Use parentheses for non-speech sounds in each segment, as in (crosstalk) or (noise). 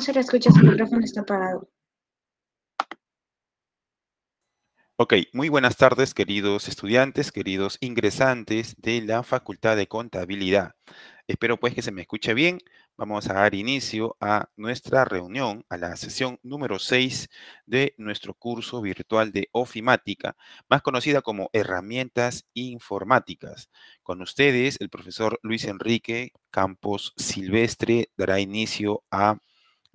se le escucha, su micrófono está apagado. Ok, muy buenas tardes, queridos estudiantes, queridos ingresantes de la Facultad de Contabilidad. Espero pues que se me escuche bien. Vamos a dar inicio a nuestra reunión, a la sesión número 6 de nuestro curso virtual de ofimática, más conocida como herramientas informáticas. Con ustedes, el profesor Luis Enrique Campos Silvestre dará inicio a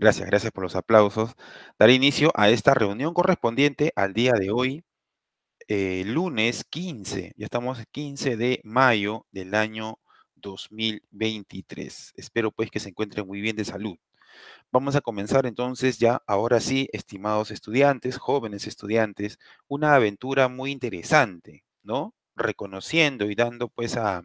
Gracias, gracias por los aplausos. Dar inicio a esta reunión correspondiente al día de hoy, eh, lunes 15. Ya estamos 15 de mayo del año 2023. Espero pues que se encuentren muy bien de salud. Vamos a comenzar entonces ya, ahora sí, estimados estudiantes, jóvenes estudiantes, una aventura muy interesante, ¿no? Reconociendo y dando pues a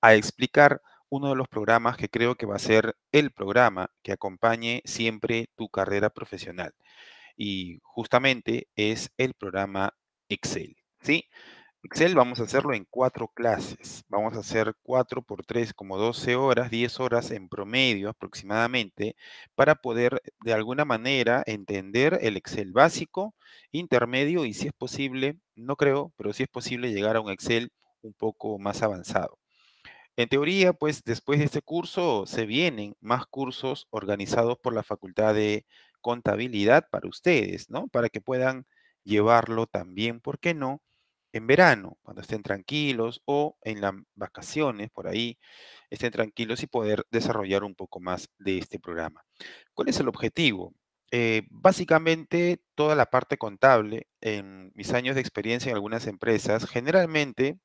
explicar uno de los programas que creo que va a ser el programa que acompañe siempre tu carrera profesional. Y justamente es el programa Excel. ¿sí? Excel vamos a hacerlo en cuatro clases. Vamos a hacer cuatro por tres, como 12 horas, 10 horas en promedio aproximadamente, para poder de alguna manera entender el Excel básico, intermedio y si es posible, no creo, pero si es posible llegar a un Excel un poco más avanzado. En teoría, pues después de este curso se vienen más cursos organizados por la Facultad de Contabilidad para ustedes, ¿no? Para que puedan llevarlo también, ¿por qué no? En verano, cuando estén tranquilos o en las vacaciones, por ahí, estén tranquilos y poder desarrollar un poco más de este programa. ¿Cuál es el objetivo? Eh, básicamente, toda la parte contable, en mis años de experiencia en algunas empresas, generalmente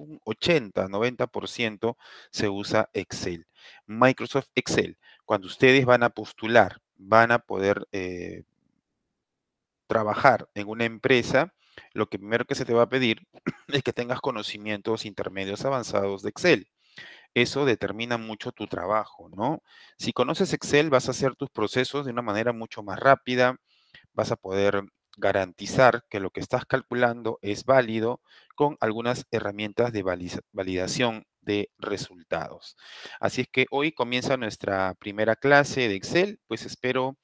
un 80, 90% se usa Excel. Microsoft Excel, cuando ustedes van a postular, van a poder eh, trabajar en una empresa, lo que primero que se te va a pedir (clears throat) es que tengas conocimientos intermedios avanzados de Excel. Eso determina mucho tu trabajo, ¿no? Si conoces Excel, vas a hacer tus procesos de una manera mucho más rápida, vas a poder garantizar que lo que estás calculando es válido con algunas herramientas de validación de resultados. Así es que hoy comienza nuestra primera clase de Excel, pues espero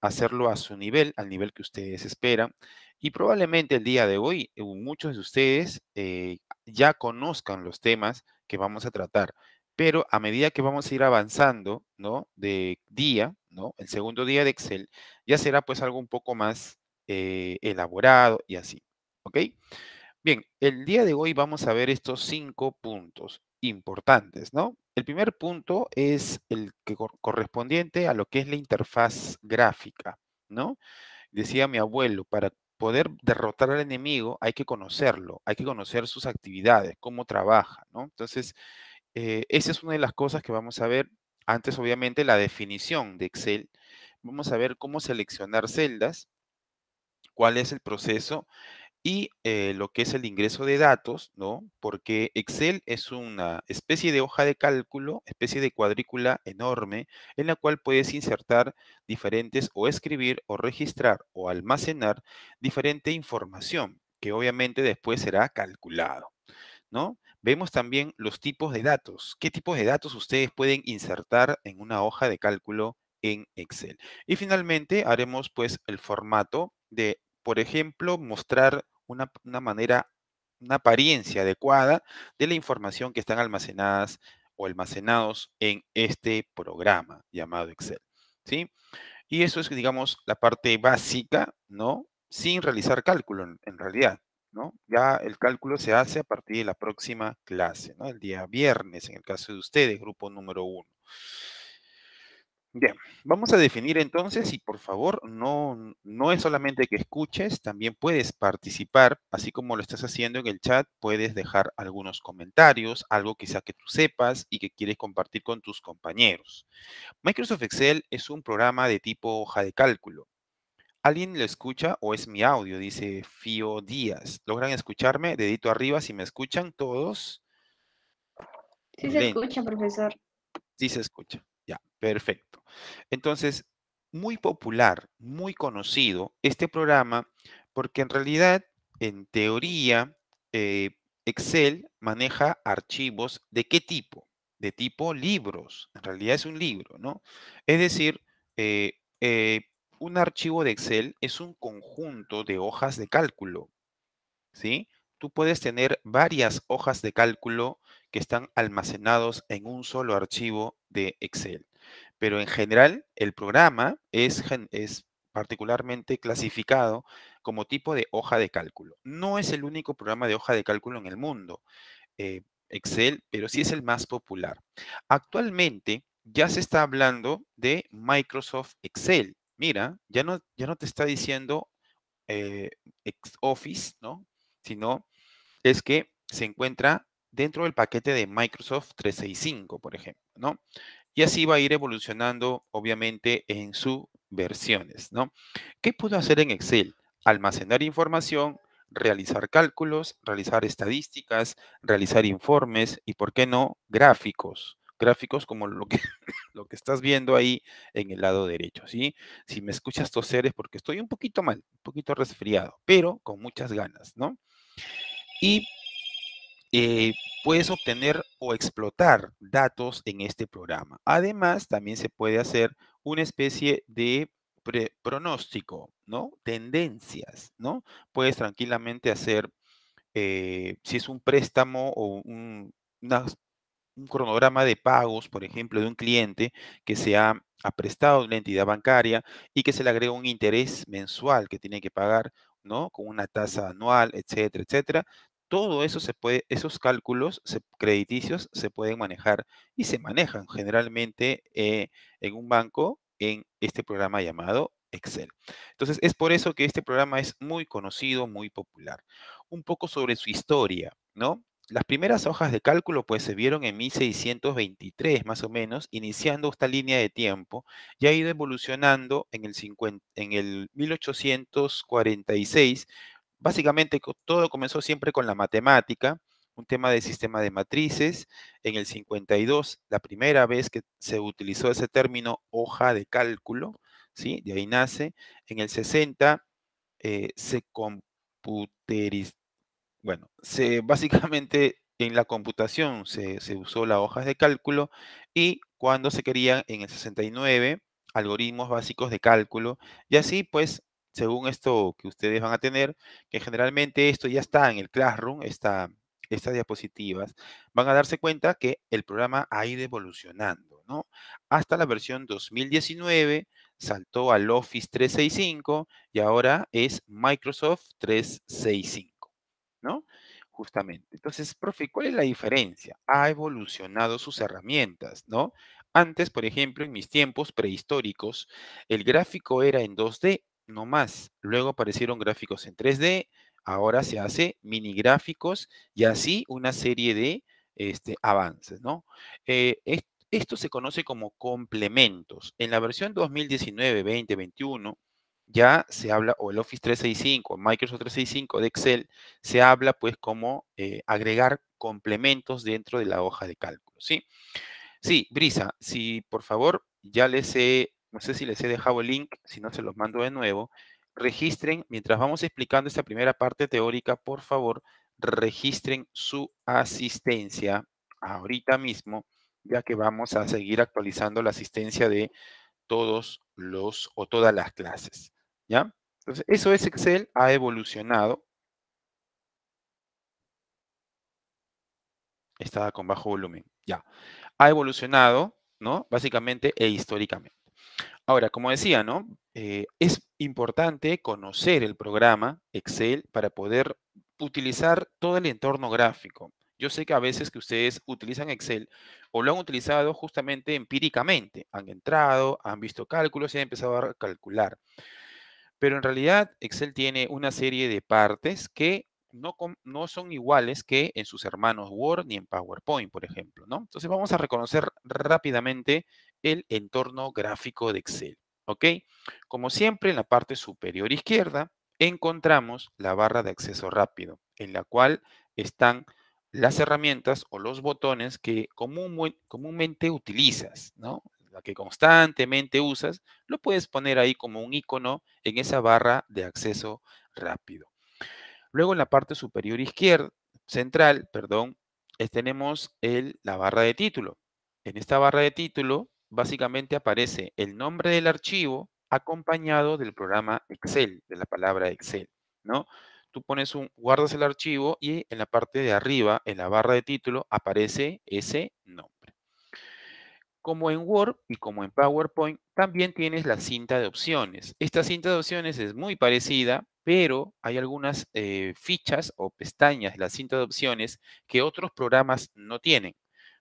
hacerlo a su nivel, al nivel que ustedes esperan. Y probablemente el día de hoy eh, muchos de ustedes eh, ya conozcan los temas que vamos a tratar, pero a medida que vamos a ir avanzando, ¿no? De día, ¿no? El segundo día de Excel ya será pues algo un poco más eh, elaborado y así. ¿Ok? Bien, el día de hoy vamos a ver estos cinco puntos importantes, ¿no? El primer punto es el que correspondiente a lo que es la interfaz gráfica, ¿no? Decía mi abuelo, para poder derrotar al enemigo hay que conocerlo, hay que conocer sus actividades, cómo trabaja, ¿no? Entonces, eh, esa es una de las cosas que vamos a ver. Antes, obviamente, la definición de Excel. Vamos a ver cómo seleccionar celdas, cuál es el proceso y eh, lo que es el ingreso de datos, ¿no? Porque Excel es una especie de hoja de cálculo, especie de cuadrícula enorme, en la cual puedes insertar diferentes o escribir o registrar o almacenar diferente información que obviamente después será calculado, ¿no? Vemos también los tipos de datos. ¿Qué tipos de datos ustedes pueden insertar en una hoja de cálculo en Excel? Y finalmente haremos pues el formato de por ejemplo, mostrar una, manera, una apariencia adecuada de la información que están almacenadas o almacenados en este programa llamado Excel. ¿Sí? Y eso es, digamos, la parte básica, ¿no? Sin realizar cálculo en, realidad, ¿no? Ya el cálculo se hace a partir de la próxima clase, ¿no? El día viernes, en el caso de ustedes, grupo número uno. Bien, vamos a definir entonces y por favor no, no es solamente que escuches, también puedes participar, así como lo estás haciendo en el chat, puedes dejar algunos comentarios, algo quizá que tú sepas y que quieres compartir con tus compañeros. Microsoft Excel es un programa de tipo hoja de cálculo. ¿Alguien lo escucha o es mi audio? Dice Fío Díaz. ¿Logran escucharme? Dedito arriba si me escuchan todos. Sí se escucha, profesor. Sí se escucha. Ya, perfecto. Entonces, muy popular, muy conocido este programa, porque en realidad, en teoría, eh, Excel maneja archivos de qué tipo? De tipo libros. En realidad es un libro, ¿no? Es decir, eh, eh, un archivo de Excel es un conjunto de hojas de cálculo, ¿sí? tú puedes tener varias hojas de cálculo que están almacenados en un solo archivo de Excel. Pero en general, el programa es, particularmente clasificado como tipo de hoja de cálculo. No es el único programa de hoja de cálculo en el mundo, eh, Excel, pero sí es el más popular. Actualmente ya se está hablando de Microsoft Excel. Mira, ya no, ya no te está diciendo eh, Office, ¿no? Sino es que se encuentra dentro del paquete de Microsoft 365, por ejemplo, ¿no? Y así va a ir evolucionando, obviamente, en sus versiones, ¿no? ¿Qué puedo hacer en Excel? Almacenar información, realizar cálculos, realizar estadísticas, realizar informes y, ¿por qué no?, gráficos. Gráficos como lo que, (laughs) lo que estás viendo ahí en el lado derecho, ¿sí? Si me escuchas toser es porque estoy un poquito mal, un poquito resfriado, pero con muchas ganas, ¿no? y eh, puedes obtener o explotar datos en este programa. Además, también se puede hacer una especie de pronóstico, ¿no? Tendencias, ¿no? Puedes tranquilamente hacer, eh, si es un préstamo o un, cronograma de pagos, por ejemplo, de un cliente que se ha prestado una entidad bancaria y que se le agrega un interés mensual que tiene que pagar ¿no? Con una tasa anual, etcétera, etcétera. Todo eso se puede, esos cálculos crediticios se pueden manejar y se manejan generalmente eh, en un banco en este programa llamado Excel. Entonces, es por eso que este programa es muy conocido, muy popular. Un poco sobre su historia, ¿no? las primeras hojas de cálculo pues se vieron en 1623 más o menos, iniciando esta línea de tiempo y ha ido evolucionando en el, en el 1846. Básicamente todo comenzó siempre con la matemática, un tema de sistema de matrices. En el 52, la primera vez que se utilizó ese término hoja de cálculo, ¿sí? De ahí nace. En el 60 eh, se computerizó bueno, se, básicamente en la computación se, usó las hojas de cálculo y cuando se querían en el 69 algoritmos básicos de cálculo y así pues según esto que ustedes van a tener, que generalmente esto ya está en el Classroom, estas diapositivas, van a darse cuenta que el programa ha ido evolucionando, ¿no? Hasta la versión 2019 saltó al Office 365 y ahora es Microsoft 365. ¿no? Justamente. Entonces, profe, ¿cuál es la diferencia? Ha evolucionado sus herramientas, ¿no? Antes, por ejemplo, en mis tiempos prehistóricos, el gráfico era en 2D, no más. Luego aparecieron gráficos en 3D, ahora se hace mini gráficos y así una serie de este, avances, ¿no? Eh, esto se conoce como complementos. En la versión 2019, 2021 ya se habla, o el Office 365, Microsoft 365 de Excel, se habla pues como eh, agregar complementos dentro de la hoja de cálculo, ¿sí? Sí, Brisa, si por favor, ya les he, no sé si les he dejado el link, si no se los mando de nuevo, registren, mientras vamos explicando esta primera parte teórica, por favor, registren su asistencia ahorita mismo, ya que vamos a seguir actualizando la asistencia de todos los o todas las clases. ¿Ya? Entonces, eso es Excel, ha evolucionado. Está con bajo volumen, ya. Ha evolucionado, ¿no? Básicamente e históricamente. Ahora, como decía, ¿no? Eh, es importante conocer el programa Excel para poder utilizar todo el entorno gráfico. Yo sé que a veces que ustedes utilizan Excel o lo han utilizado justamente empíricamente. Han entrado, han visto cálculos y han empezado a calcular. Pero en realidad Excel tiene una serie de partes que no, son iguales que en sus hermanos Word ni en PowerPoint, por ejemplo, ¿no? Entonces vamos a reconocer rápidamente el entorno gráfico de Excel, ¿ok? Como siempre, en la parte superior izquierda encontramos la barra de acceso rápido, en la cual están las herramientas o los botones que comúnmente utilizas, ¿no? la que constantemente usas, lo puedes poner ahí como un icono en esa barra de acceso rápido. Luego en la parte superior izquierda, central, perdón, eh, tenemos el, la barra de título. En esta barra de título básicamente aparece el nombre del archivo acompañado del programa Excel, de la palabra Excel, ¿no? Tú pones un, guardas el archivo y en la parte de arriba, en la barra de título, aparece ese nombre. Como en Word y como en PowerPoint, también tienes la cinta de opciones. Esta cinta de opciones es muy parecida, pero hay algunas eh, fichas o pestañas de la cinta de opciones que otros programas no tienen.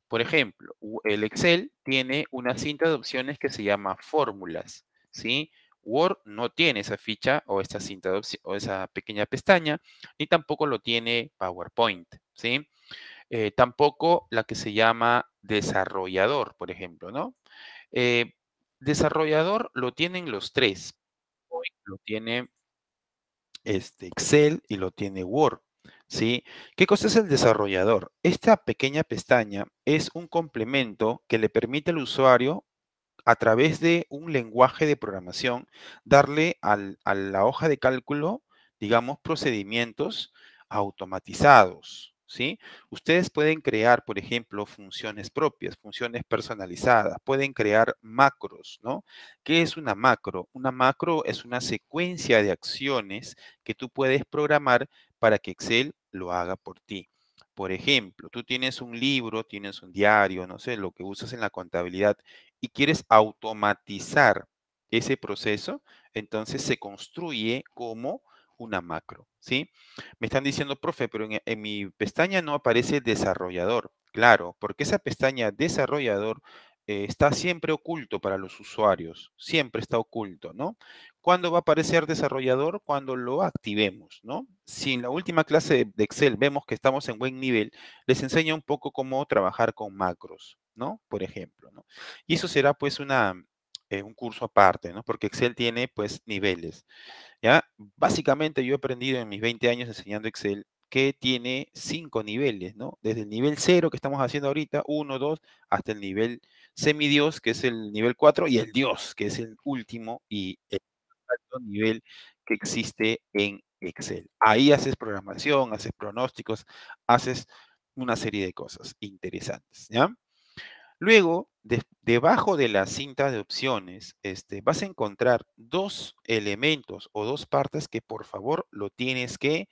Por ejemplo, el Excel tiene una cinta de opciones que se llama fórmulas, ¿sí? Word no tiene esa ficha o esta cinta o esa pequeña pestaña, ni tampoco lo tiene PowerPoint, ¿sí? Eh, tampoco la que se llama desarrollador, por ejemplo, ¿no? Eh, desarrollador lo tienen los tres. lo tiene este Excel y lo tiene Word. ¿Sí? ¿Qué cosa es el desarrollador? Esta pequeña pestaña es un complemento que le permite al usuario, a través de un lenguaje de programación, darle a la hoja de cálculo, digamos, procedimientos automatizados. Ustedes pueden crear, por ejemplo, funciones propias, funciones personalizadas, pueden crear macros, ¿no? ¿Qué es una macro? Una macro es una secuencia de acciones que tú puedes programar para que Excel lo haga por ti. Por ejemplo, tú tienes un libro, tienes un diario, no sé, lo que usas en la contabilidad y quieres automatizar ese proceso, entonces se construye como una macro, ¿sí? Me están diciendo, profe, pero en, mi pestaña no aparece desarrollador. Claro, porque esa pestaña desarrollador eh, está siempre oculto para los usuarios, siempre está oculto, ¿no? ¿Cuándo va a aparecer desarrollador? Cuando lo activemos, ¿no? Si en la última clase de Excel vemos que estamos en buen nivel, les enseño un poco cómo trabajar con macros, ¿no? Por ejemplo, ¿no? Y eso será pues una, eh, un curso aparte, ¿no? Porque Excel tiene pues niveles, ¿ya? básicamente yo he aprendido en mis 20 años enseñando Excel que tiene cinco niveles, ¿no? Desde el nivel 0 que estamos haciendo ahorita, uno, dos, hasta el nivel semidios, que es el nivel 4, y el dios, que es el último y el alto nivel que existe en Excel. Ahí haces programación, haces pronósticos, haces una serie de cosas interesantes, ¿ya? Luego, debajo de la cinta de opciones, este, vas a encontrar dos elementos o dos partes que por favor lo tienes que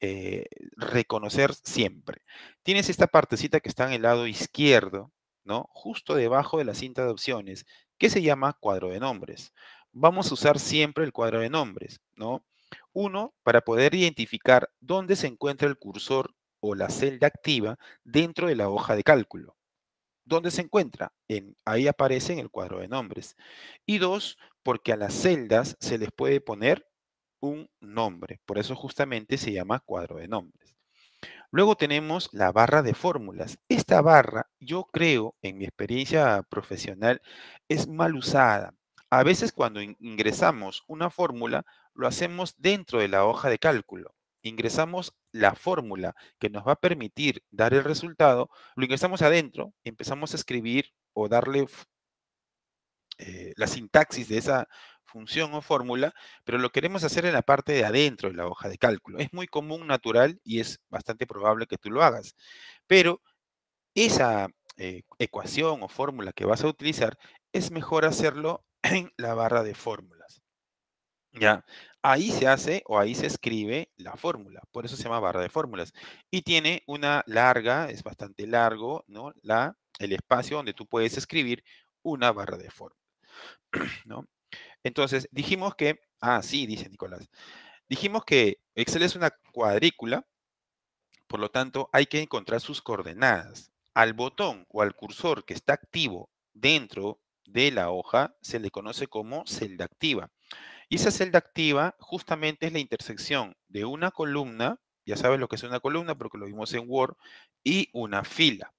eh, reconocer siempre. Tienes esta partecita que está en el lado izquierdo, ¿no? Justo debajo de la cinta de opciones, que se llama cuadro de nombres. Vamos a usar siempre el cuadro de nombres, ¿no? Uno, para poder identificar dónde se encuentra el cursor o la celda activa dentro de la hoja de cálculo. ¿Dónde se encuentra? En, ahí aparece en el cuadro de nombres. Y dos, porque a las celdas se les puede poner un nombre. Por eso justamente se llama cuadro de nombres. Luego tenemos la barra de fórmulas. Esta barra, yo creo, en mi experiencia profesional, es mal usada. A veces cuando ingresamos una fórmula, lo hacemos dentro de la hoja de cálculo ingresamos la fórmula que nos va a permitir dar el resultado, lo ingresamos adentro, empezamos a escribir o darle eh, la sintaxis de esa función o fórmula, pero lo queremos hacer en la parte de adentro de la hoja de cálculo. Es muy común, natural y es bastante probable que tú lo hagas. Pero esa eh, ecuación o fórmula que vas a utilizar es mejor hacerlo en la barra de fórmulas. Ya, ahí se hace o ahí se escribe la fórmula. Por eso se llama barra de fórmulas. Y tiene una larga, es bastante largo, ¿no? La, el espacio donde tú puedes escribir una barra de fórmula. (clears throat) ¿no? Entonces, dijimos que, ah, sí, dice Nicolás, dijimos que Excel es una cuadrícula, por lo tanto, hay que encontrar sus coordenadas. Al botón o al cursor que está activo dentro de la hoja se le conoce como celda activa esa celda activa justamente es la intersección de una columna, ya sabes lo que es una columna porque lo vimos en Word, y una fila.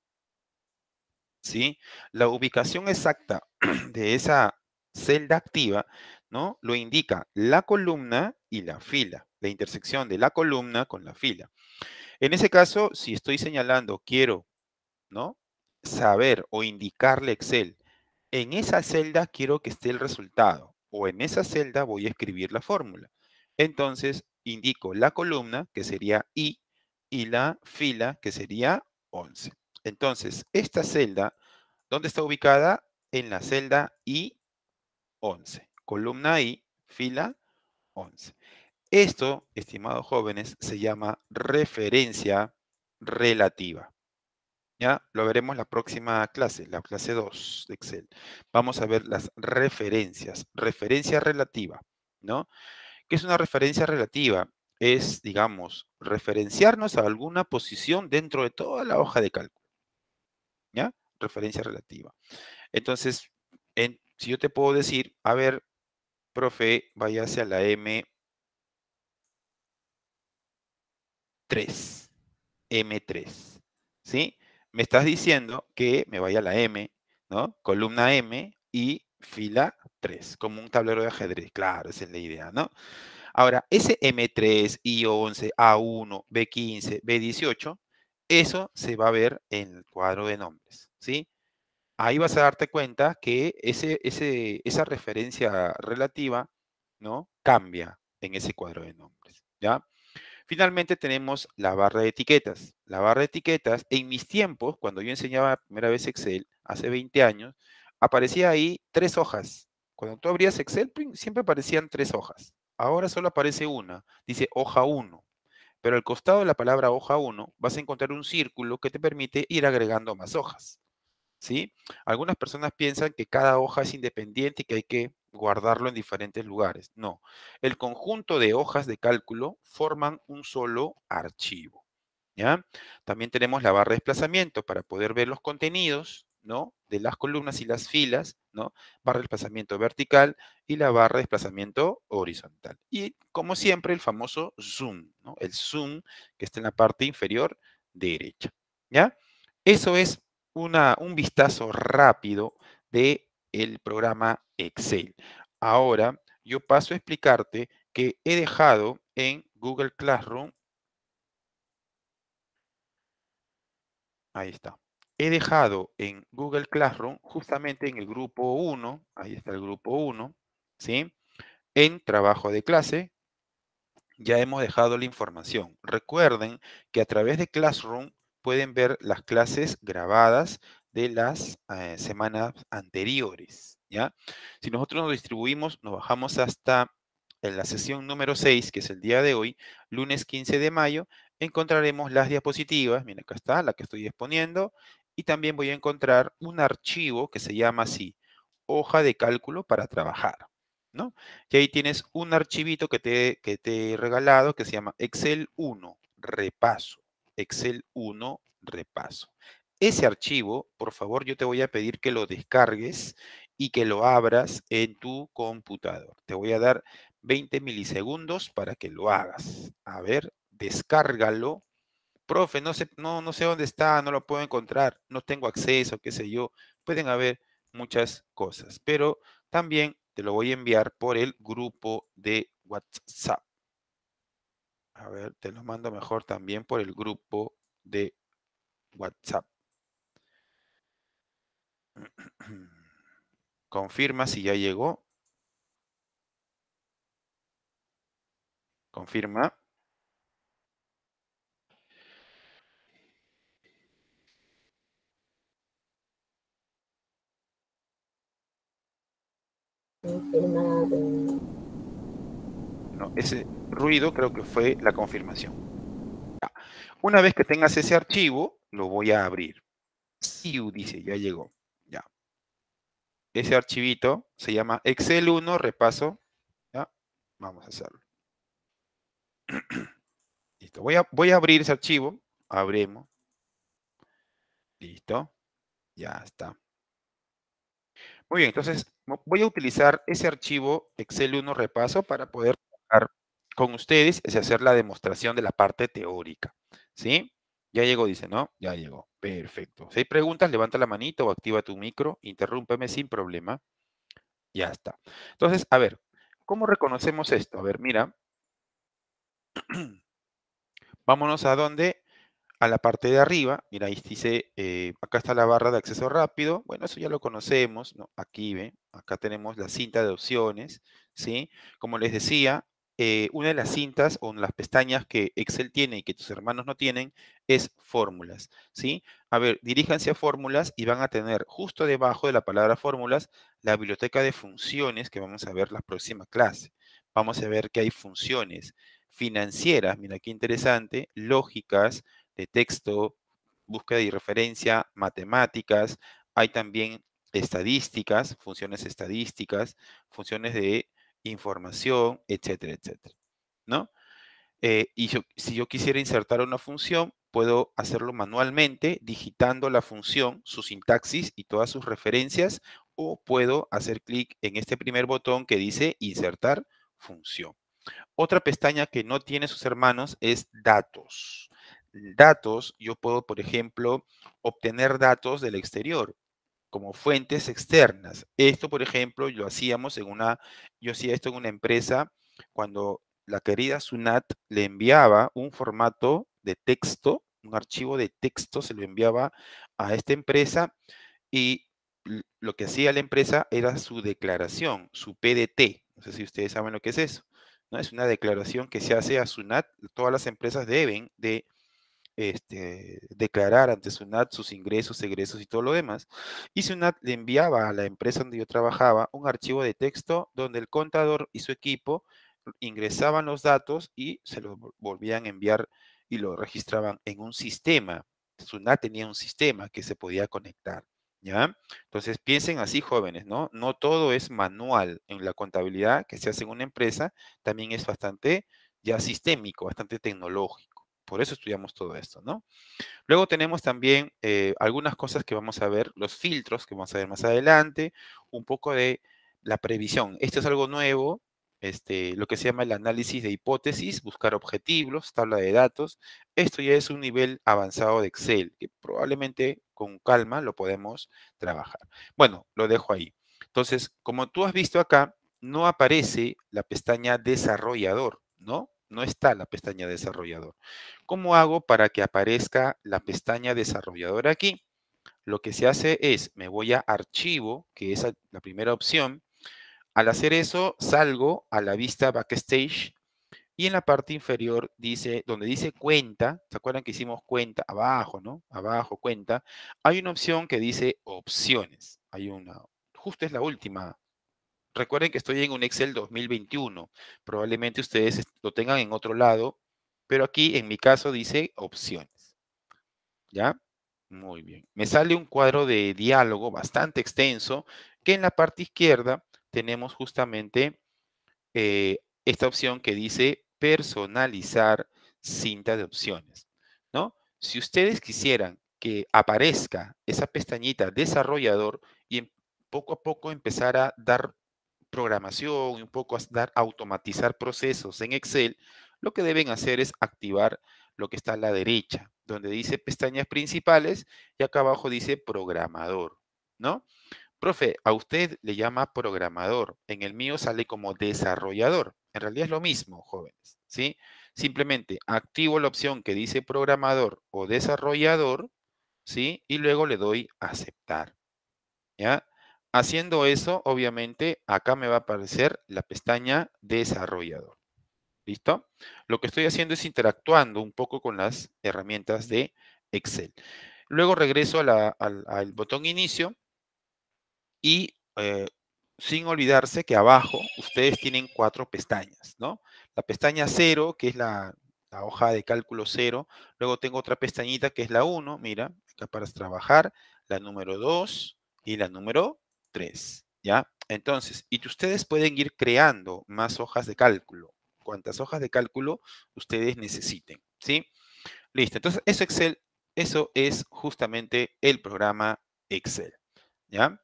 ¿Sí? La ubicación exacta (clears throat) de esa celda activa, ¿no? Lo indica la columna y la fila, la intersección de la columna con la fila. En ese caso, si estoy señalando, quiero, ¿no? Saber o indicarle Excel, en esa celda quiero que esté el resultado o en esa celda voy a escribir la fórmula. Entonces, indico la columna, que sería I, y la fila, que sería 11. Entonces, esta celda, ¿dónde está ubicada? En la celda I11. Columna I, fila 11. Esto, estimados jóvenes, se llama referencia relativa. Ya lo veremos la próxima clase, la clase 2 de Excel. Vamos a ver las referencias. Referencia relativa, ¿no? ¿Qué es una referencia relativa? Es, digamos, referenciarnos a alguna posición dentro de toda la hoja de cálculo. ¿Ya? Referencia relativa. Entonces, si yo te puedo decir, a ver, profe, vaya hacia la M3. M3. ¿Sí? me estás diciendo que me vaya a la M, ¿no? Columna M y fila 3, como un tablero de ajedrez. Claro, esa es la idea, ¿no? Ahora, ese M3, I11, A1, B15, B18, eso se va a ver en el cuadro de nombres, ¿sí? Ahí vas a darte cuenta que esa referencia relativa, ¿no? Cambia en ese cuadro de nombres, ¿ya? Finalmente tenemos la barra de etiquetas. La barra de etiquetas, en mis tiempos, cuando yo enseñaba la primera vez Excel, hace 20 años, aparecía ahí tres hojas. Cuando tú abrías Excel, siempre aparecían tres hojas. Ahora solo aparece una, dice hoja 1. Pero al costado de la palabra hoja 1 vas a encontrar un círculo que te permite ir agregando más hojas. ¿Sí? Algunas personas piensan que cada hoja es independiente y que hay que guardarlo en diferentes lugares. No, el conjunto de hojas de cálculo forman un solo archivo. ¿ya? También tenemos la barra de desplazamiento para poder ver los contenidos ¿no? de las columnas y las filas, ¿no? barra de desplazamiento vertical y la barra de desplazamiento horizontal. Y como siempre, el famoso zoom, ¿no? el zoom que está en la parte inferior derecha. ¿ya? Eso es una, un vistazo rápido de el programa Excel. Ahora yo paso a explicarte que he dejado en Google Classroom. Ahí está. He dejado en Google Classroom, justamente en el grupo 1, ahí está el grupo 1, ¿sí? En trabajo de clase, ya hemos dejado la información. Recuerden que a través de Classroom pueden ver las clases grabadas, de las eh, semanas anteriores, ¿ya? Si nosotros nos distribuimos, nos bajamos hasta en eh, la sesión número 6, que es el día de hoy, lunes 15 de mayo, encontraremos las diapositivas, mira acá está, la que estoy exponiendo, y también voy a encontrar un archivo que se llama así, hoja de cálculo para trabajar. ¿No? Y ahí tienes un archivito que te, que te he regalado que se llama Excel 1, repaso. Excel 1, repaso ese archivo, por favor, yo te voy a pedir que lo descargues y que lo abras en tu computador. Te voy a dar 20 milisegundos para que lo hagas. A ver, descárgalo. Profe, no sé, no, sé dónde está, no lo puedo encontrar, no tengo acceso, qué sé yo. Pueden haber muchas cosas, pero también te lo voy a enviar por el grupo de WhatsApp. A ver, te lo mando mejor también por el grupo de WhatsApp. (clears throat) Confirma si ya llegó. Confirma. No, ese ruido creo que fue la confirmación. Una vez que tengas ese archivo, lo voy a abrir. Si dice, ya llegó ese archivito se llama Excel 1 repaso. Vamos a hacerlo. (clears throat) Listo. Voy a, abrir ese archivo. Abremos. Listo. Ya está. Muy bien, entonces voy a utilizar ese archivo Excel 1 repaso para poder con ustedes hacer la demostración de la parte teórica. ¿Sí? Ya llegó, dice, ¿no? Ya llegó. Perfecto. Si hay preguntas, levanta la manito o activa tu micro, interrúmpeme sin problema. Ya está. Entonces, a ver, ¿cómo reconocemos esto? A ver, mira. (clears throat) Vámonos a donde, a la parte de arriba. Mira, ahí dice, eh, acá está la barra de acceso rápido. Bueno, eso ya lo conocemos, Aquí, ven, Acá tenemos la cinta de opciones, ¿sí? Como les decía, eh, una de las cintas o las pestañas que Excel tiene y que tus hermanos no tienen es fórmulas, ¿sí? A ver, diríjanse a fórmulas y van a tener justo debajo de la palabra fórmulas la biblioteca de funciones que vamos a ver la próxima clase. Vamos a ver que hay funciones financieras, mira qué interesante, lógicas, de texto, búsqueda y referencia, matemáticas, hay también estadísticas, funciones estadísticas, funciones de información, etcétera, etcétera. ¿No? Eh, y si yo quisiera insertar una función, puedo hacerlo manualmente, digitando la función, su sintaxis y todas sus referencias, o puedo hacer clic en este primer botón que dice insertar función. Otra pestaña que no tiene sus hermanos es datos. Datos, yo puedo, por ejemplo, obtener datos del exterior como fuentes externas. Esto, por ejemplo, lo hacíamos en una, yo hacía esto en una empresa cuando la querida Sunat le enviaba un formato de texto, un archivo de texto se lo enviaba a esta empresa y lo que hacía la empresa era su declaración, su PDT. No sé si ustedes saben lo que es eso. ¿no? Es una declaración que se hace a Sunat. Todas las empresas deben de este, declarar ante SUNAT sus ingresos, egresos y todo lo demás. Y SUNAT le enviaba a la empresa donde yo trabajaba un archivo de texto donde el contador y su equipo ingresaban los datos y se los volvían a enviar y lo registraban en un sistema. SUNAT tenía un sistema que se podía conectar. ¿Ya? Entonces piensen así, jóvenes, ¿no? No todo es manual en la contabilidad que se hace en una empresa, también es bastante ya sistémico, bastante tecnológico por eso estudiamos todo esto, ¿no? Luego tenemos también eh, algunas cosas que vamos a ver, los filtros que vamos a ver más adelante, un poco de la previsión. Esto es algo nuevo, este, lo que se llama el análisis de hipótesis, buscar objetivos, tabla de datos. Esto ya es un nivel avanzado de Excel, que probablemente con calma lo podemos trabajar. Bueno, lo dejo ahí. Entonces, como tú has visto acá, no aparece la pestaña desarrollador, ¿no? no está la pestaña desarrollador. ¿Cómo hago para que aparezca la pestaña desarrollador aquí? Lo que se hace es, me voy a archivo, que es la primera opción. Al hacer eso, salgo a la vista backstage y en la parte inferior dice, donde dice cuenta, ¿se acuerdan que hicimos cuenta? Abajo, ¿no? Abajo, cuenta. Hay una opción que dice opciones. Hay una, justo es la última Recuerden que estoy en un Excel 2021. Probablemente ustedes lo tengan en otro lado, pero aquí en mi caso dice opciones. ¿Ya? Muy bien. Me sale un cuadro de diálogo bastante extenso que en la parte izquierda tenemos justamente eh, esta opción que dice personalizar cinta de opciones. ¿no? Si ustedes quisieran que aparezca esa pestañita desarrollador y em, poco a poco empezar a dar programación y un poco dar, automatizar procesos en Excel, lo que deben hacer es activar lo que está a la derecha, donde dice pestañas principales y acá abajo dice programador, ¿no? Profe, a usted le llama programador, en el mío sale como desarrollador. En realidad es lo mismo, jóvenes, ¿sí? Simplemente activo la opción que dice programador o desarrollador, ¿sí? Y luego le doy aceptar, ¿ya? Haciendo eso, obviamente, acá me va a aparecer la pestaña desarrollador. ¿Listo? Lo que estoy haciendo es interactuando un poco con las herramientas de Excel. Luego regreso al, botón inicio y eh, sin olvidarse que abajo ustedes tienen cuatro pestañas, ¿no? La pestaña 0, que es la, la hoja de cálculo 0. Luego tengo otra pestañita que es la 1, mira, acá para trabajar, la número 2 y la número ¿ya? Entonces, y ustedes pueden ir creando más hojas de cálculo, cuantas hojas de cálculo ustedes necesiten, ¿sí? Listo, entonces eso Excel, eso es justamente el programa Excel, ¿ya?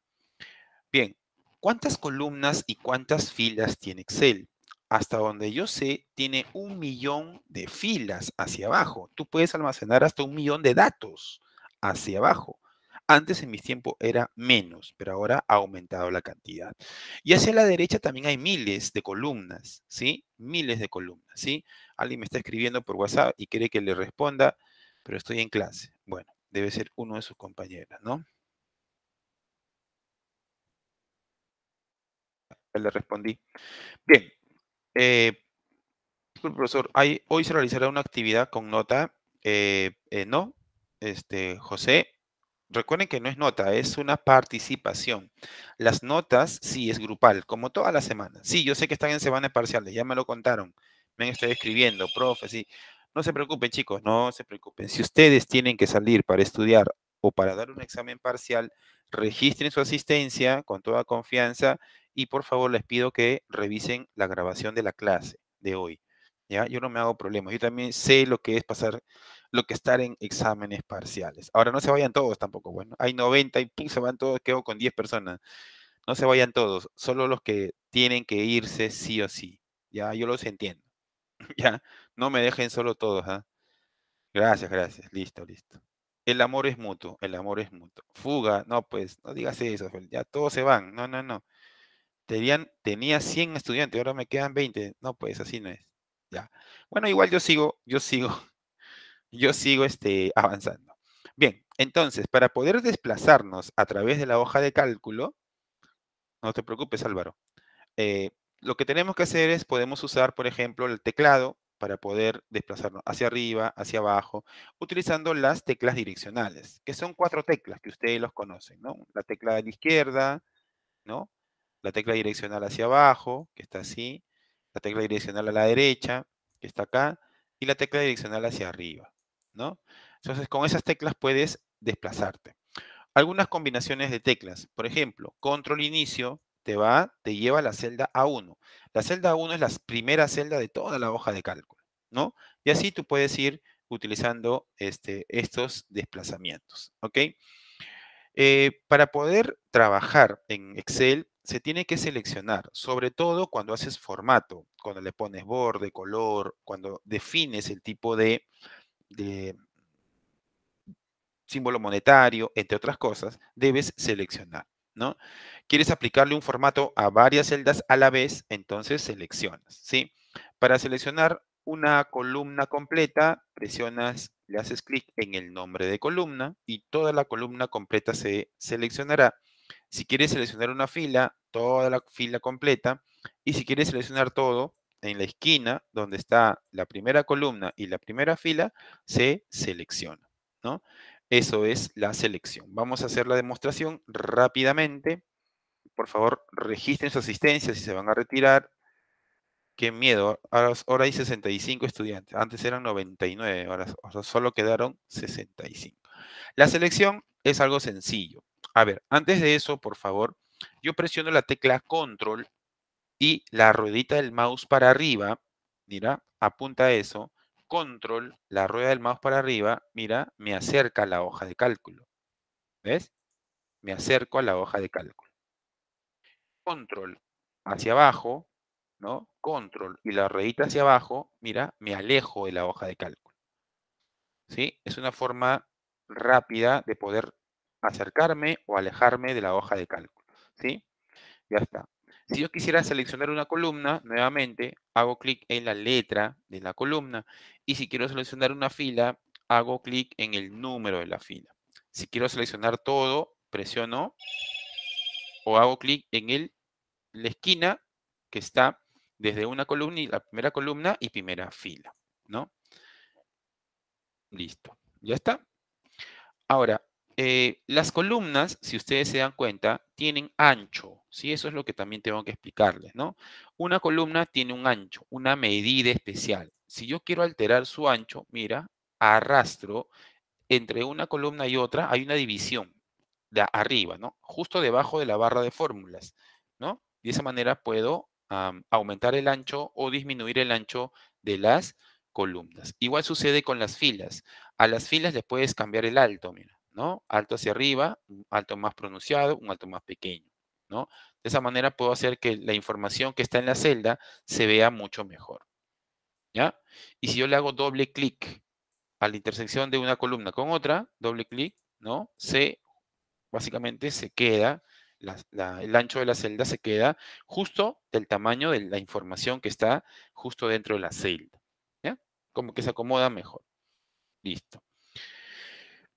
Bien, ¿cuántas columnas y cuántas filas tiene Excel? hasta donde yo sé, tiene un millón de filas hacia abajo. Tú puedes almacenar hasta un millón de datos hacia abajo. Antes en mis tiempos era menos, pero ahora ha aumentado la cantidad. Y hacia la derecha también hay miles de columnas, ¿sí? Miles de columnas, ¿sí? Alguien me está escribiendo por WhatsApp y quiere que le responda, pero estoy en clase. Bueno, debe ser uno de sus compañeras, ¿no? le respondí. Bien, eh, profesor, hoy se realizará una actividad con nota, eh, eh, ¿no? Este, José, Recuerden que no es nota, es una participación. Las notas sí es grupal, como todas las semanas. Sí, yo sé que están en semanas parciales, ya me lo contaron. Me estoy escribiendo, profe, sí. No se preocupen, chicos, no se preocupen. Si ustedes tienen que salir para estudiar o para dar un examen parcial, registren su asistencia con toda confianza y por favor les pido que revisen la grabación de la clase de hoy. Yo no me hago problemas, yo también sé lo que es pasar, lo que estar en exámenes parciales. Ahora, no se vayan todos tampoco, bueno, pues, hay 90 y se van todos, quedo con 10 personas. No se vayan todos, solo los que tienen que irse sí o sí, ¿ya? Yo los entiendo, (laughs) ¿ya? No me dejen solo todos, ¿ah? Gracias, gracias, listo, listo. El amor es mutuo, el amor es mutuo. Fuga, no, pues, no digas eso, pues, ya todos se van, no, no, no. Tenían, tenía 100 estudiantes, ahora me quedan 20. No, pues así no es. Bueno, igual yo sigo, yo sigo, (laughs) yo sigo este, avanzando. Bien, entonces, para poder desplazarnos a través de la hoja de cálculo, no te preocupes, Álvaro. Eh, lo que tenemos que hacer es, podemos usar, por ejemplo, el teclado para poder desplazarnos hacia arriba, hacia abajo, utilizando las teclas direccionales, que son cuatro teclas que ustedes los conocen, ¿no? La tecla de la izquierda, ¿no? La tecla direccional hacia abajo, que está así, la tecla direccional a la derecha, que está acá, y la tecla direccional hacia arriba, ¿no? Entonces, con esas teclas puedes desplazarte. Algunas combinaciones de teclas, por ejemplo, control inicio te va, te lleva a la celda A1. La celda A1 es la primera celda de toda la hoja de cálculo, ¿no? Y así tú puedes ir utilizando este, estos desplazamientos, ¿ok? Eh, para poder trabajar en Excel se tiene que seleccionar, sobre todo cuando haces formato, cuando le pones borde, color, cuando defines el tipo de, símbolo monetario, entre otras cosas, debes seleccionar. ¿no? Quieres aplicarle un formato a varias celdas a la vez, entonces seleccionas. ¿sí? Para seleccionar una columna completa, presionas, le haces clic en el nombre de columna y toda la columna completa se seleccionará. Si quieres seleccionar una fila, toda la fila completa. Y si quieres seleccionar todo, en la esquina donde está la primera columna y la primera fila, se selecciona. ¿no? Eso es la selección. Vamos a hacer la demostración rápidamente. Por favor, registren su asistencia si se van a retirar. Qué miedo. Ahora hay 65 estudiantes. Antes eran 99, ahora solo quedaron 65. La selección es algo sencillo. A ver, antes de eso, por favor, yo presiono la tecla control y la ruedita del mouse para arriba, mira, apunta eso, control, la rueda del mouse para arriba, mira, me acerca a la hoja de cálculo. ¿Ves? Me acerco a la hoja de cálculo. Control hacia abajo, ¿no? Control y la ruedita hacia abajo, mira, me alejo de la hoja de cálculo. ¿Sí? Es una forma rápida de poder acercarme o alejarme de la hoja de cálculo. ¿Sí? Ya está. Si yo quisiera seleccionar una columna, nuevamente hago clic en la letra de la columna. Y si quiero seleccionar una fila, hago clic en el número de la fila. Si quiero seleccionar todo, presiono o hago clic en el, la esquina que está desde una columna y la primera columna y primera fila, ¿no? Listo. ¿Ya está? Ahora, eh, las columnas, si ustedes se dan cuenta, tienen ancho, Eso es lo que también tengo que explicarles, ¿no? Una columna tiene un ancho, una medida especial. Si yo quiero alterar su ancho, mira, arrastro entre una columna y otra hay una división de arriba, ¿no? Justo debajo de la barra de fórmulas, ¿no? De esa manera puedo aumentar el ancho o disminuir el ancho de las columnas. Igual sucede con las filas. A las filas les puedes cambiar el alto, mira. Alto hacia arriba, alto más pronunciado, un alto más pequeño, ¿no? De esa manera puedo hacer que la información que está en la celda se vea mucho mejor, ¿ya? Y si yo le hago doble clic a la intersección de una columna con otra, doble clic, ¿no? Se, básicamente se queda, el ancho de la celda se queda justo del tamaño de la información que está justo dentro de la celda, ¿ya? Como que se acomoda mejor. Listo.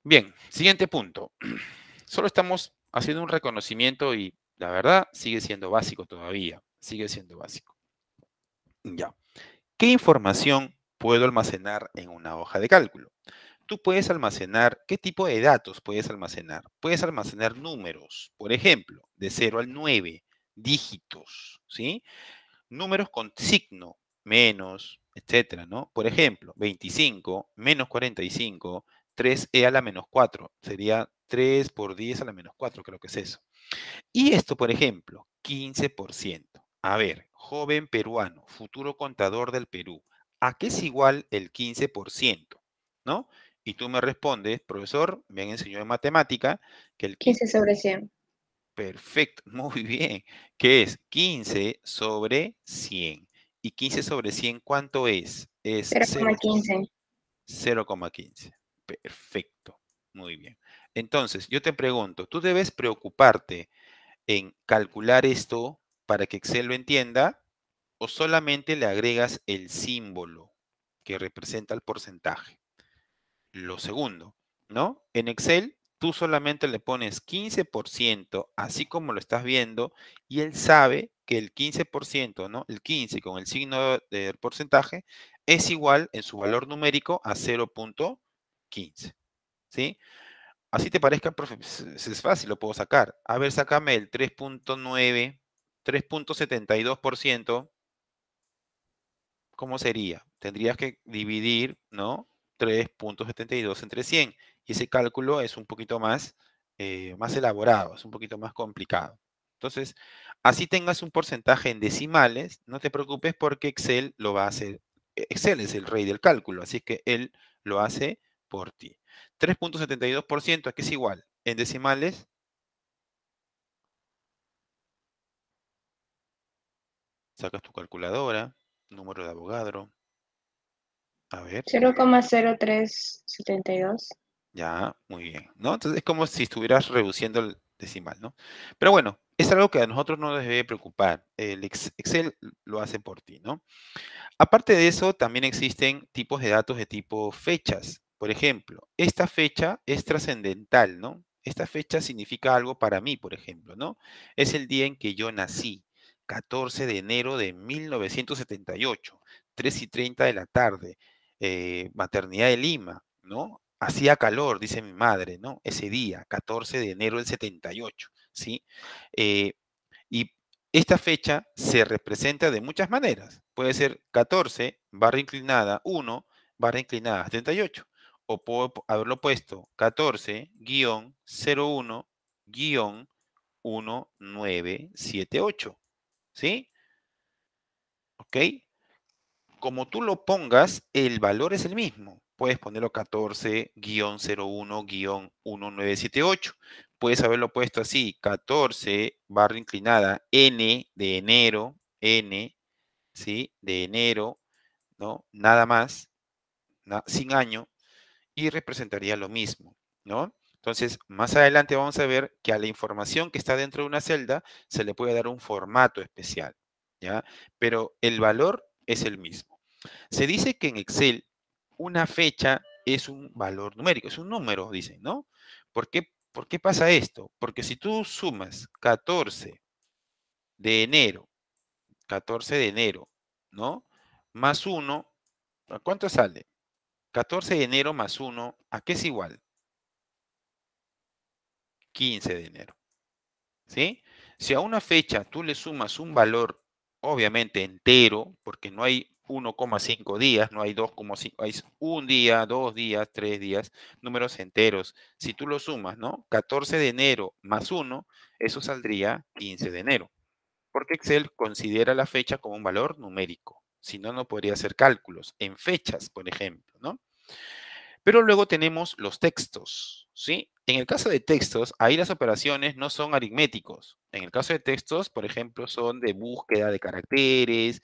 Bien, siguiente punto. (clears throat) Solo estamos haciendo un reconocimiento y la verdad sigue siendo básico todavía, sigue siendo básico. Ya. ¿Qué información puedo almacenar en una hoja de cálculo? Tú puedes almacenar, ¿qué tipo de datos puedes almacenar? Puedes almacenar números, por ejemplo, de 0 al 9, dígitos, ¿sí? Números con signo, menos, etcétera, ¿no? Por ejemplo, 25, menos 45, 3e a la menos 4. Sería 3 por 10 a la menos 4, creo que es eso. Y esto, por ejemplo, 15%. A ver, joven peruano, futuro contador del Perú, ¿a qué es igual el 15%? ¿No? Y tú me respondes, profesor, me han enseñado en matemática que el 15 sobre 100. Perfecto, (laughs) muy bien. ¿Qué es 15 sobre 100. ¿Y 15 sobre 100 cuánto es? Es 0,15. 0,15. Perfecto. Muy bien. Entonces, yo te pregunto, ¿tú debes preocuparte en calcular esto para que Excel lo entienda o solamente le agregas el símbolo que representa el porcentaje? Lo segundo, ¿no? En Excel tú solamente le pones 15%, así como lo estás viendo, y él sabe que el 15%, ¿no? El 15 con el signo del porcentaje es igual en su valor numérico a punto 15. ¿Sí? Así te parezca, profe, pues, es fácil, lo puedo sacar. A ver, sácame el 3.9, 3.72%. ¿Cómo sería? Tendrías que dividir, ¿no? 3.72 entre 100. Y ese cálculo es un poquito más, eh, más elaborado, es un poquito más complicado. Entonces, así tengas un porcentaje en decimales, no te preocupes porque Excel lo va a hacer. Excel es el rey del cálculo, así que él lo hace por ti. 3.72%, ¿a qué es igual? En decimales. Sacas tu calculadora, número de abogado. A ver. 0,0372. Ya, muy bien. Entonces es como si estuvieras reduciendo el decimal, ¿no? Pero bueno, es algo que a nosotros no nos debe preocupar. El Excel lo hace por ti, ¿no? Aparte de eso, también existen tipos de datos de tipo fechas. Por ejemplo, esta fecha es trascendental, ¿no? Esta fecha significa algo para mí, por ejemplo, ¿no? Es el día en que yo nací, 14 de enero de 1978, 3 y 30 de la tarde, eh, maternidad de Lima, ¿no? Hacía calor, dice mi madre, ¿no? Ese día, 14 de enero del 78, ¿sí? Eh, y esta fecha se representa de muchas maneras. Puede ser 14, barra inclinada 1, barra inclinada 78 o puedo haberlo puesto 14-01-1978. ¿Sí? ¿Ok? Como tú lo pongas, el valor es el mismo. Puedes ponerlo 14-01-1978. Puedes haberlo puesto así, 14 barra inclinada, N de enero, N, ¿sí? De enero, ¿no? Nada más, sin año, y representaría lo mismo, ¿no? Entonces, más adelante vamos a ver que a la información que está dentro de una celda se le puede dar un formato especial, ¿ya? Pero el valor es el mismo. Se dice que en Excel una fecha es un valor numérico, es un número, dicen, ¿no? ¿Por qué, ¿Por qué pasa esto? Porque si tú sumas 14 de enero, 14 de enero, ¿no? Más 1, ¿cuánto sale? 14 de enero más 1, ¿a qué es igual? 15 de enero. ¿Sí? Si a una fecha tú le sumas un valor, obviamente entero, porque no hay 1,5 días, no hay 2,5, hay un día, dos días, tres días, números enteros. Si tú lo sumas, ¿no? 14 de enero más 1, eso saldría 15 de enero. Porque Excel considera la fecha como un valor numérico. Si no, no podría hacer cálculos en fechas, por ejemplo, ¿no? Pero luego tenemos los textos, ¿sí? En el caso de textos, ahí las operaciones no son aritméticos. En el caso de textos, por ejemplo, son de búsqueda de caracteres,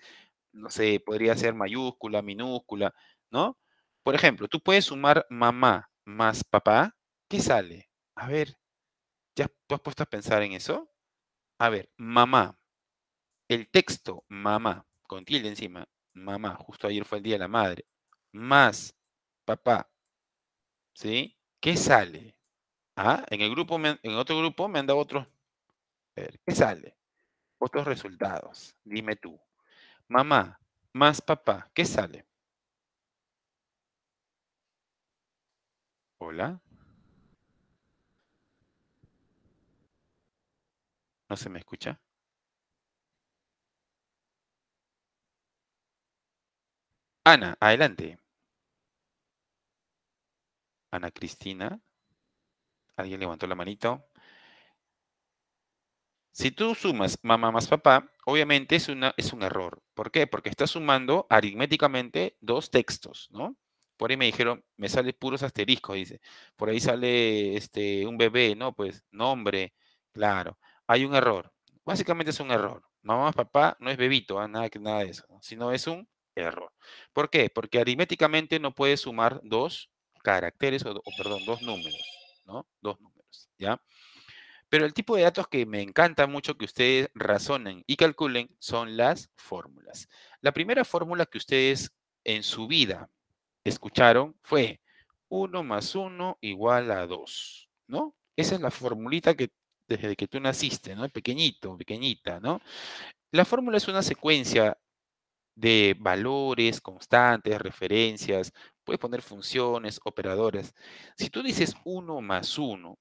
no sé, podría ser mayúscula, minúscula, ¿no? Por ejemplo, tú puedes sumar mamá más papá, ¿qué sale? A ver, ¿ya tú has puesto a pensar en eso? A ver, mamá, el texto mamá, con tilde encima, mamá, justo ayer fue el Día de la Madre, más papá, ¿sí? ¿Qué sale? ¿Ah? En, el grupo, en otro grupo me han dado otro, ¿qué sale? Otros resultados, dime tú. Mamá, más papá, ¿qué sale? Hola. ¿No se me escucha? Ana, adelante. Ana Cristina. Alguien levantó la manito. Si tú sumas mamá más papá, obviamente es, una, es un error. ¿Por qué? Porque estás sumando aritméticamente dos textos, ¿no? Por ahí me dijeron, me sale puros asteriscos, dice. Por ahí sale este, un bebé, ¿no? Pues nombre, claro. Hay un error. Básicamente es un error. Mamá más papá no es bebito, ¿ah? nada, nada de eso, sino es un error. ¿Por qué? Porque aritméticamente no puedes sumar dos caracteres, o, perdón, dos números, ¿no? Dos números, ¿ya? Pero el tipo de datos que me encanta mucho que ustedes razonen y calculen son las fórmulas. La primera fórmula que ustedes en su vida escucharon fue 1 más 1 igual a 2, ¿no? Esa es la formulita que desde que tú naciste, ¿no? Pequeñito, pequeñita, ¿no? La fórmula es una secuencia de valores constantes, referencias, puedes poner funciones, operadores Si tú dices 1 más 1,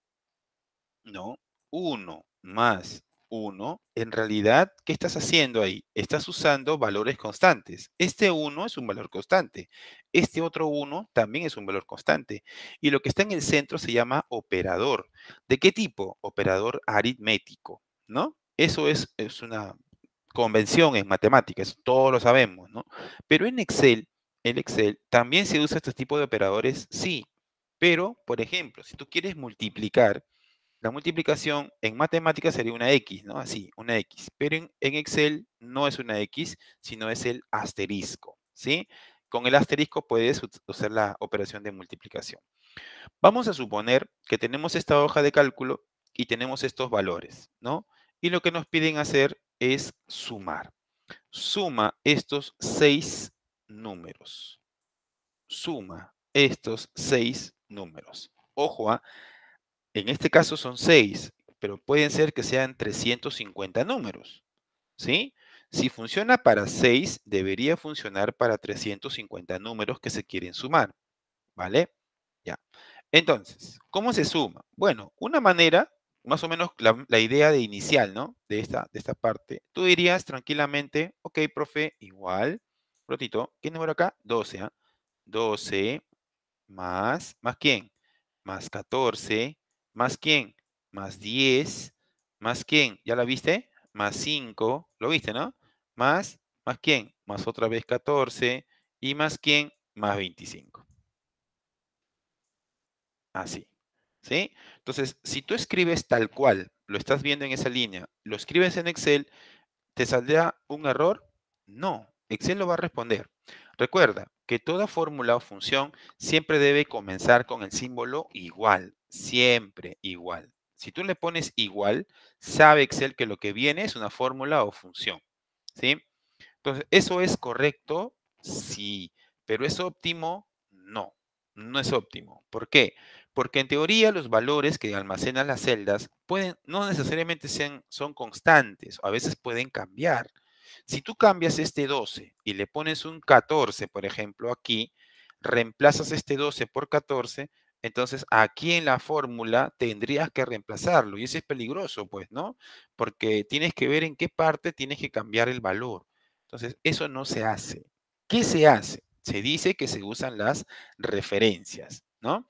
¿no? 1 más 1, en realidad, ¿qué estás haciendo ahí? Estás usando valores constantes. Este 1 es un valor constante. Este otro 1 también es un valor constante. Y lo que está en el centro se llama operador. ¿De qué tipo? Operador aritmético, ¿no? Eso es, es una convención en matemáticas, todos lo sabemos, ¿no? Pero en Excel, el Excel también se usa este tipo de operadores, sí, pero, por ejemplo, si tú quieres multiplicar, la multiplicación en matemáticas sería una X, ¿no? Así, una X. Pero en, Excel no es una X, sino es el asterisco, ¿sí? Con el asterisco puedes usar la operación de multiplicación. Vamos a suponer que tenemos esta hoja de cálculo y tenemos estos valores, ¿no? Y lo que nos piden hacer es sumar. Suma estos seis números. Suma estos seis números. Ojo, ¿ah? en este caso son seis, pero pueden ser que sean 350 números. ¿Sí? Si funciona para seis, debería funcionar para 350 números que se quieren sumar. ¿Vale? Ya. Entonces, ¿cómo se suma? Bueno, una manera más o menos la, idea de inicial, ¿no? De esta, de esta parte. Tú dirías tranquilamente, ok, profe, igual, protito, ¿qué número acá? 12, ¿ah? 12 más, ¿más quién? Más 14, más quién? Más 10, más quién? ¿Ya la viste? Más 5, ¿lo viste, no? Más, ¿más quién? Más otra vez 14 y más quién? Más 25. Así. Entonces, si tú escribes tal cual, lo estás viendo en esa línea, lo escribes en Excel, ¿te saldrá un error? No, Excel lo va a responder. Recuerda que toda fórmula o función siempre debe comenzar con el símbolo igual, siempre igual. Si tú le pones igual, sabe Excel que lo que viene es una fórmula o función, ¿sí? Entonces, ¿eso es correcto? Sí, pero ¿es óptimo? No, no es óptimo. ¿Por qué? Porque en teoría los valores que almacenan las celdas pueden, no necesariamente sean, son constantes, a veces pueden cambiar. Si tú cambias este 12 y le pones un 14, por ejemplo, aquí, reemplazas este 12 por 14, entonces aquí en la fórmula tendrías que reemplazarlo y eso es peligroso, pues, ¿no? Porque tienes que ver en qué parte tienes que cambiar el valor. Entonces, eso no se hace. ¿Qué se hace? Se dice que se usan las referencias, ¿no?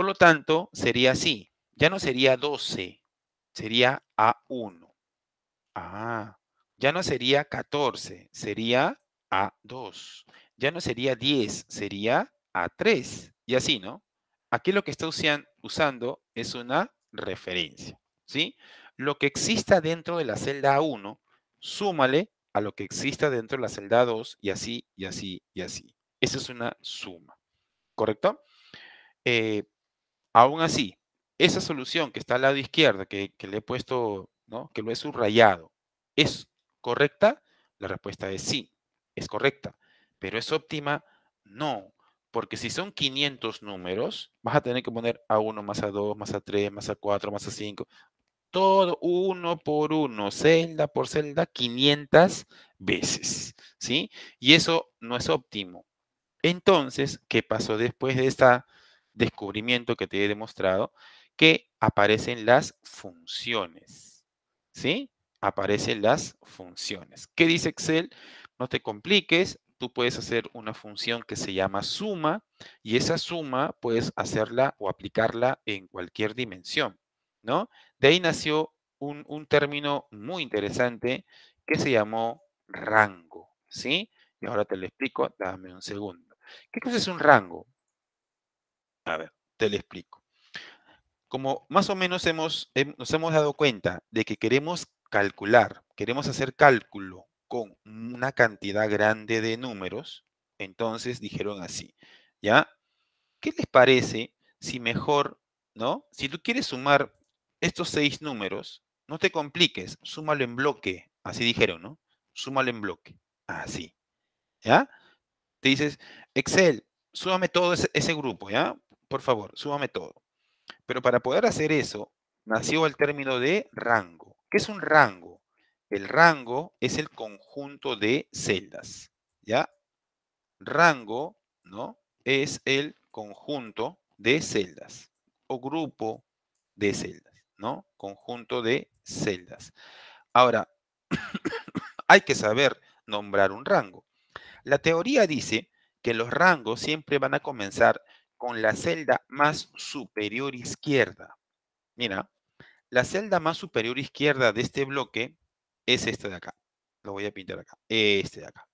Por lo tanto, sería así. Ya no sería 12, sería A1. Ah, ya no sería 14, sería A2. Ya no sería 10, sería A3. Y así, ¿no? Aquí lo que está usando es una referencia, ¿sí? Lo que exista dentro de la celda A1, súmale a lo que exista dentro de la celda a 2 y así, y así, y así. Esa es una suma, ¿correcto? Eh, Aún así, esa solución que está al lado izquierdo, que, le he puesto, ¿no? que lo he subrayado, ¿es correcta? La respuesta es sí, es correcta. Pero ¿es óptima? No, porque si son 500 números, vas a tener que poner a 1 más a 2, más a 3, más a 4, más a 5. Todo uno por uno, celda por celda, 500 veces. ¿Sí? Y eso no es óptimo. Entonces, ¿qué pasó después de esta descubrimiento que te he demostrado, que aparecen las funciones. ¿Sí? Aparecen las funciones. ¿Qué dice Excel? No te compliques, tú puedes hacer una función que se llama suma y esa suma puedes hacerla o aplicarla en cualquier dimensión, ¿no? De ahí nació un, término muy interesante que se llamó rango, ¿sí? Y ahora te lo explico, dame un segundo. ¿Qué es un rango? A ver, te lo explico. Como más o menos hemos, nos hemos dado cuenta de que queremos calcular, queremos hacer cálculo con una cantidad grande de números, entonces dijeron así, ¿ya? ¿Qué les parece si mejor, ¿no? Si tú quieres sumar estos seis números, no te compliques, súmalo en bloque, así dijeron, ¿no? Súmalo en bloque, así, ¿ya? Te dices, Excel, súmame todo ese grupo, ¿ya? por favor, súbame todo. Pero para poder hacer eso, nació el término de rango. ¿Qué es un rango? El rango es el conjunto de celdas, ¿ya? Rango, ¿no? Es el conjunto de celdas o grupo de celdas, ¿no? Conjunto de celdas. Ahora, (coughs) hay que saber nombrar un rango. La teoría dice que los rangos siempre van a comenzar con la celda más superior izquierda. Mira, la celda más superior izquierda de este bloque es esta de acá. Lo voy a pintar acá. Este de acá.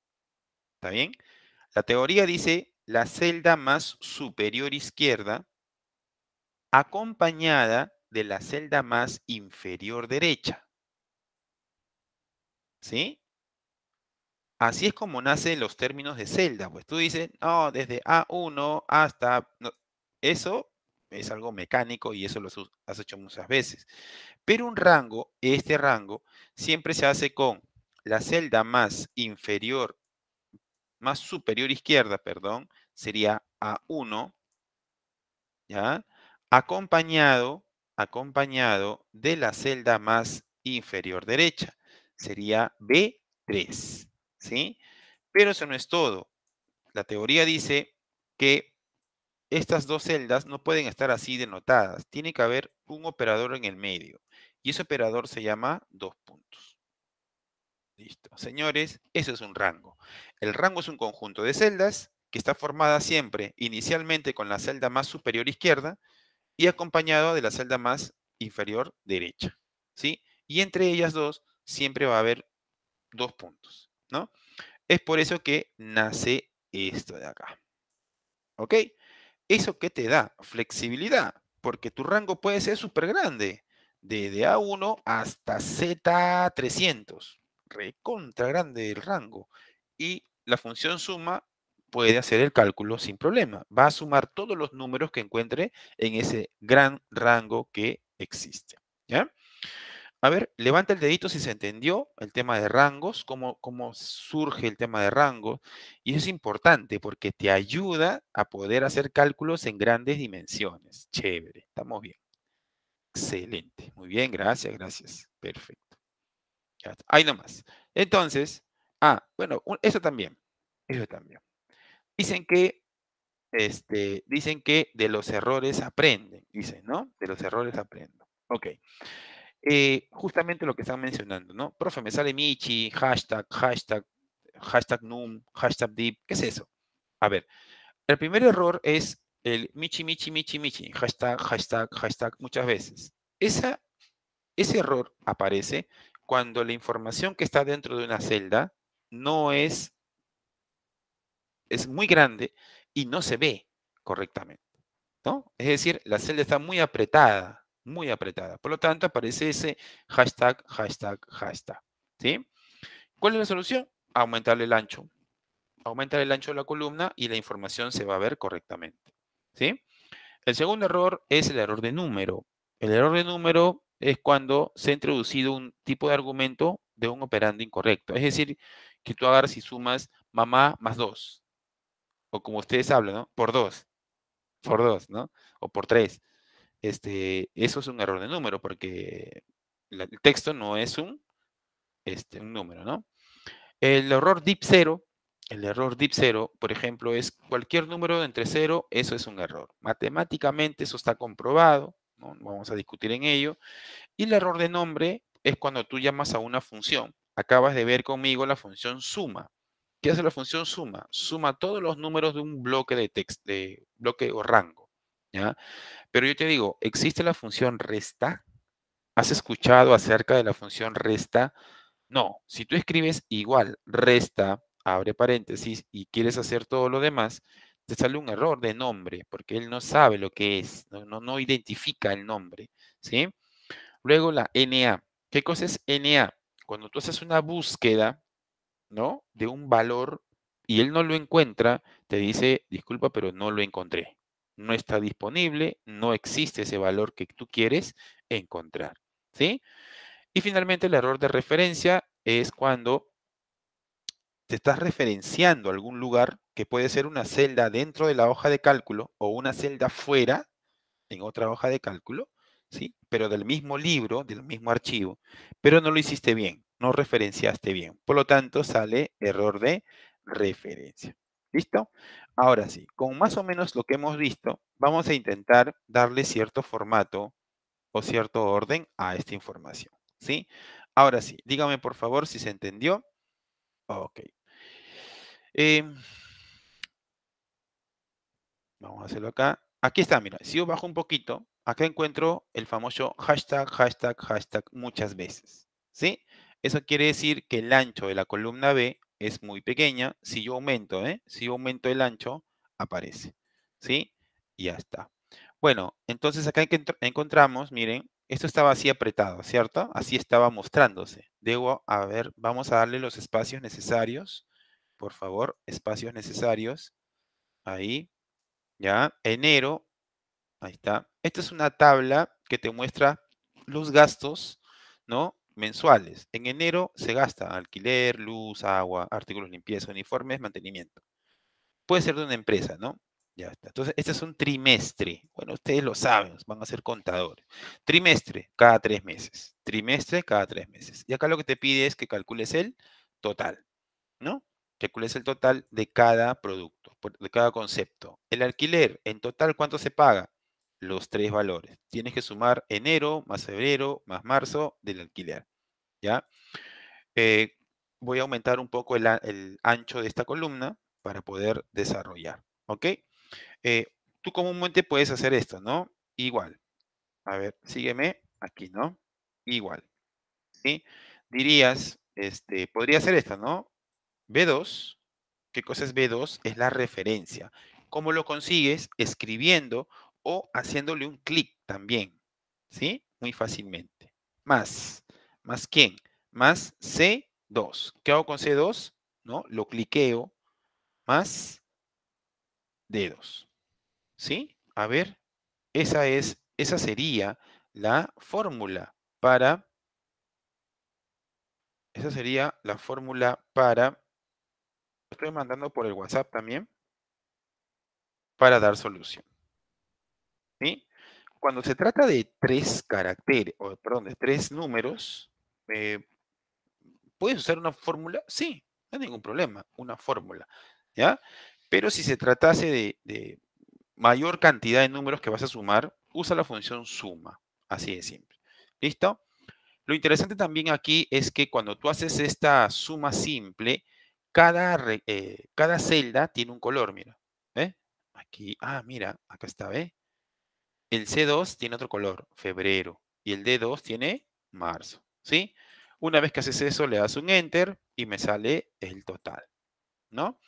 ¿Está bien? La teoría dice la celda más superior izquierda acompañada de la celda más inferior derecha. ¿Sí? Así es como nacen los términos de celda. Pues tú dices, no, desde A1 hasta... eso es algo mecánico y eso lo has hecho muchas veces. Pero un rango, este rango, siempre se hace con la celda más inferior, más superior izquierda, perdón, sería A1, ¿ya? Acompañado, acompañado de la celda más inferior derecha, sería B3. ¿sí? Pero eso no es todo. La teoría dice que estas dos celdas no pueden estar así denotadas. Tiene que haber un operador en el medio. Y ese operador se llama dos puntos. Listo. Señores, eso es un rango. El rango es un conjunto de celdas que está formada siempre inicialmente con la celda más superior izquierda y acompañado de la celda más inferior derecha. ¿sí? Y entre ellas dos siempre va a haber dos puntos. ¿no? Es por eso que nace esto de acá. ¿Ok? ¿Eso qué te da? Flexibilidad, porque tu rango puede ser súper grande, desde A1 hasta Z300. Recontra grande el rango. Y la función suma puede hacer el cálculo sin problema. Va a sumar todos los números que encuentre en ese gran rango que existe. ¿Ya? A ver, levanta el dedito si se entendió el tema de rangos, cómo, cómo surge el tema de rangos. Y eso es importante porque te ayuda a poder hacer cálculos en grandes dimensiones. Chévere, estamos bien. Excelente. Muy bien, gracias, gracias. Perfecto. Ahí nomás. Entonces, ah, bueno, eso también. Eso también. Dicen que, este, dicen que de los errores aprenden. Dicen, ¿no? De los errores aprendo. Ok. Eh, justamente lo que están mencionando, ¿no? Profe, me sale Michi, hashtag, hashtag, hashtag num, hashtag deep, ¿qué es eso? A ver, el primer error es el Michi, Michi, Michi, Michi, hashtag, hashtag, hashtag, muchas veces. Esa, ese error aparece cuando la información que está dentro de una celda no es, es muy grande y no se ve correctamente, ¿no? Es decir, la celda está muy apretada, muy apretada. Por lo tanto, aparece ese hashtag, hashtag, hashtag. ¿sí? ¿Cuál es la solución? Aumentar el ancho. Aumentar el ancho de la columna y la información se va a ver correctamente. ¿sí? El segundo error es el error de número. El error de número es cuando se ha introducido un tipo de argumento de un operando incorrecto. Es decir, que tú agarras y sumas mamá más dos. O como ustedes hablan, ¿no? Por dos. Por dos, ¿no? O por tres. Este, eso es un error de número porque el texto no es un, este, número, ¿no? El error dip 0, el error dip 0, por ejemplo, es cualquier número entre 0, eso es un error. Matemáticamente eso está comprobado, no vamos a discutir en ello. Y el error de nombre es cuando tú llamas a una función. Acabas de ver conmigo la función suma. ¿Qué hace la función suma? Suma todos los números de un bloque de texto, de bloque o rango. Pero yo te digo, ¿existe la función resta? ¿Has escuchado acerca de la función resta? No, si tú escribes igual, resta, abre paréntesis, y quieres hacer todo lo demás, te sale un error de nombre, porque él no sabe lo que es, no, no, identifica el nombre, ¿sí? Luego la NA. ¿Qué cosa es NA? Cuando tú haces una búsqueda, ¿no? De un valor y él no lo encuentra, te dice, disculpa, pero no lo encontré no está disponible, no existe ese valor que tú quieres encontrar. ¿sí? Y finalmente el error de referencia es cuando te estás referenciando a algún lugar que puede ser una celda dentro de la hoja de cálculo o una celda fuera en otra hoja de cálculo, ¿sí? Pero del mismo libro, del mismo archivo, pero no lo hiciste bien, no referenciaste bien. Por lo tanto, sale error de referencia. ¿Listo? Ahora sí, con más o menos lo que hemos visto, vamos a intentar darle cierto formato o cierto orden a esta información. ¿Sí? Ahora sí, dígame por favor si se entendió. Ok. Em, vamos a hacerlo acá. Aquí está, mira, si yo bajo un poquito, acá encuentro el famoso hashtag, hashtag, hashtag muchas veces. ¿Sí? Eso quiere decir que el ancho de la columna B es muy pequeña. Si yo aumento, ¿eh? si yo aumento el ancho, aparece. ¿Sí? Y ya está. Bueno, entonces acá encontramos, miren, esto estaba así apretado, ¿cierto? Así estaba mostrándose. Debo, a ver, vamos a darle los espacios necesarios. Por favor, espacios necesarios. Ahí. Ya, enero. Ahí está. Esta es una tabla que te muestra los gastos, ¿no? mensuales. En enero se gasta alquiler, luz, agua, artículos limpieza, uniformes, mantenimiento. Puede ser de una empresa, ¿no? Ya está. Entonces, este es un trimestre. Bueno, ustedes lo saben, van a ser contadores. Trimestre, cada tres meses. Trimestre, cada tres meses. Y acá lo que te pide es que calcules el total, ¿no? Calcules el total de cada producto, de cada concepto. El alquiler, en total, ¿cuánto se paga? los tres valores. Tienes que sumar enero más febrero más marzo del alquiler. ¿Ya? Eh, voy a aumentar un poco el, ancho de esta columna para poder desarrollar. ¿Ok? Eh, tú comúnmente puedes hacer esto, ¿no? Igual. A ver, sígueme aquí, ¿no? Igual. ¿Sí? Dirías, este, podría ser esto ¿no? B2. ¿Qué cosa es B2? Es la referencia. ¿Cómo lo consigues? Escribiendo o haciéndole un clic también, ¿sí? Muy fácilmente. Más, más quién, más C2. ¿Qué hago con C2? ¿No? Lo cliqueo, más dedos, ¿sí? A ver, esa es, esa sería la fórmula para, esa sería la fórmula para, estoy mandando por el WhatsApp también, para dar solución. ¿sí? Cuando se trata de tres caracteres, o perdón, de tres números, eh, ¿puedes usar una fórmula? Sí, no hay ningún problema, una fórmula, ¿ya? Pero si se tratase de, mayor cantidad de números que vas a sumar, usa la función suma, así de simple. ¿Listo? Lo interesante también aquí es que cuando tú haces esta suma simple, cada, eh, cada celda tiene un color, mira. ¿eh? Aquí, ah, mira, acá está, ¿ve? El C2 tiene otro color, febrero, y el D2 tiene marzo, ¿sí? Una vez que haces eso, le das un enter y me sale el total, ¿no?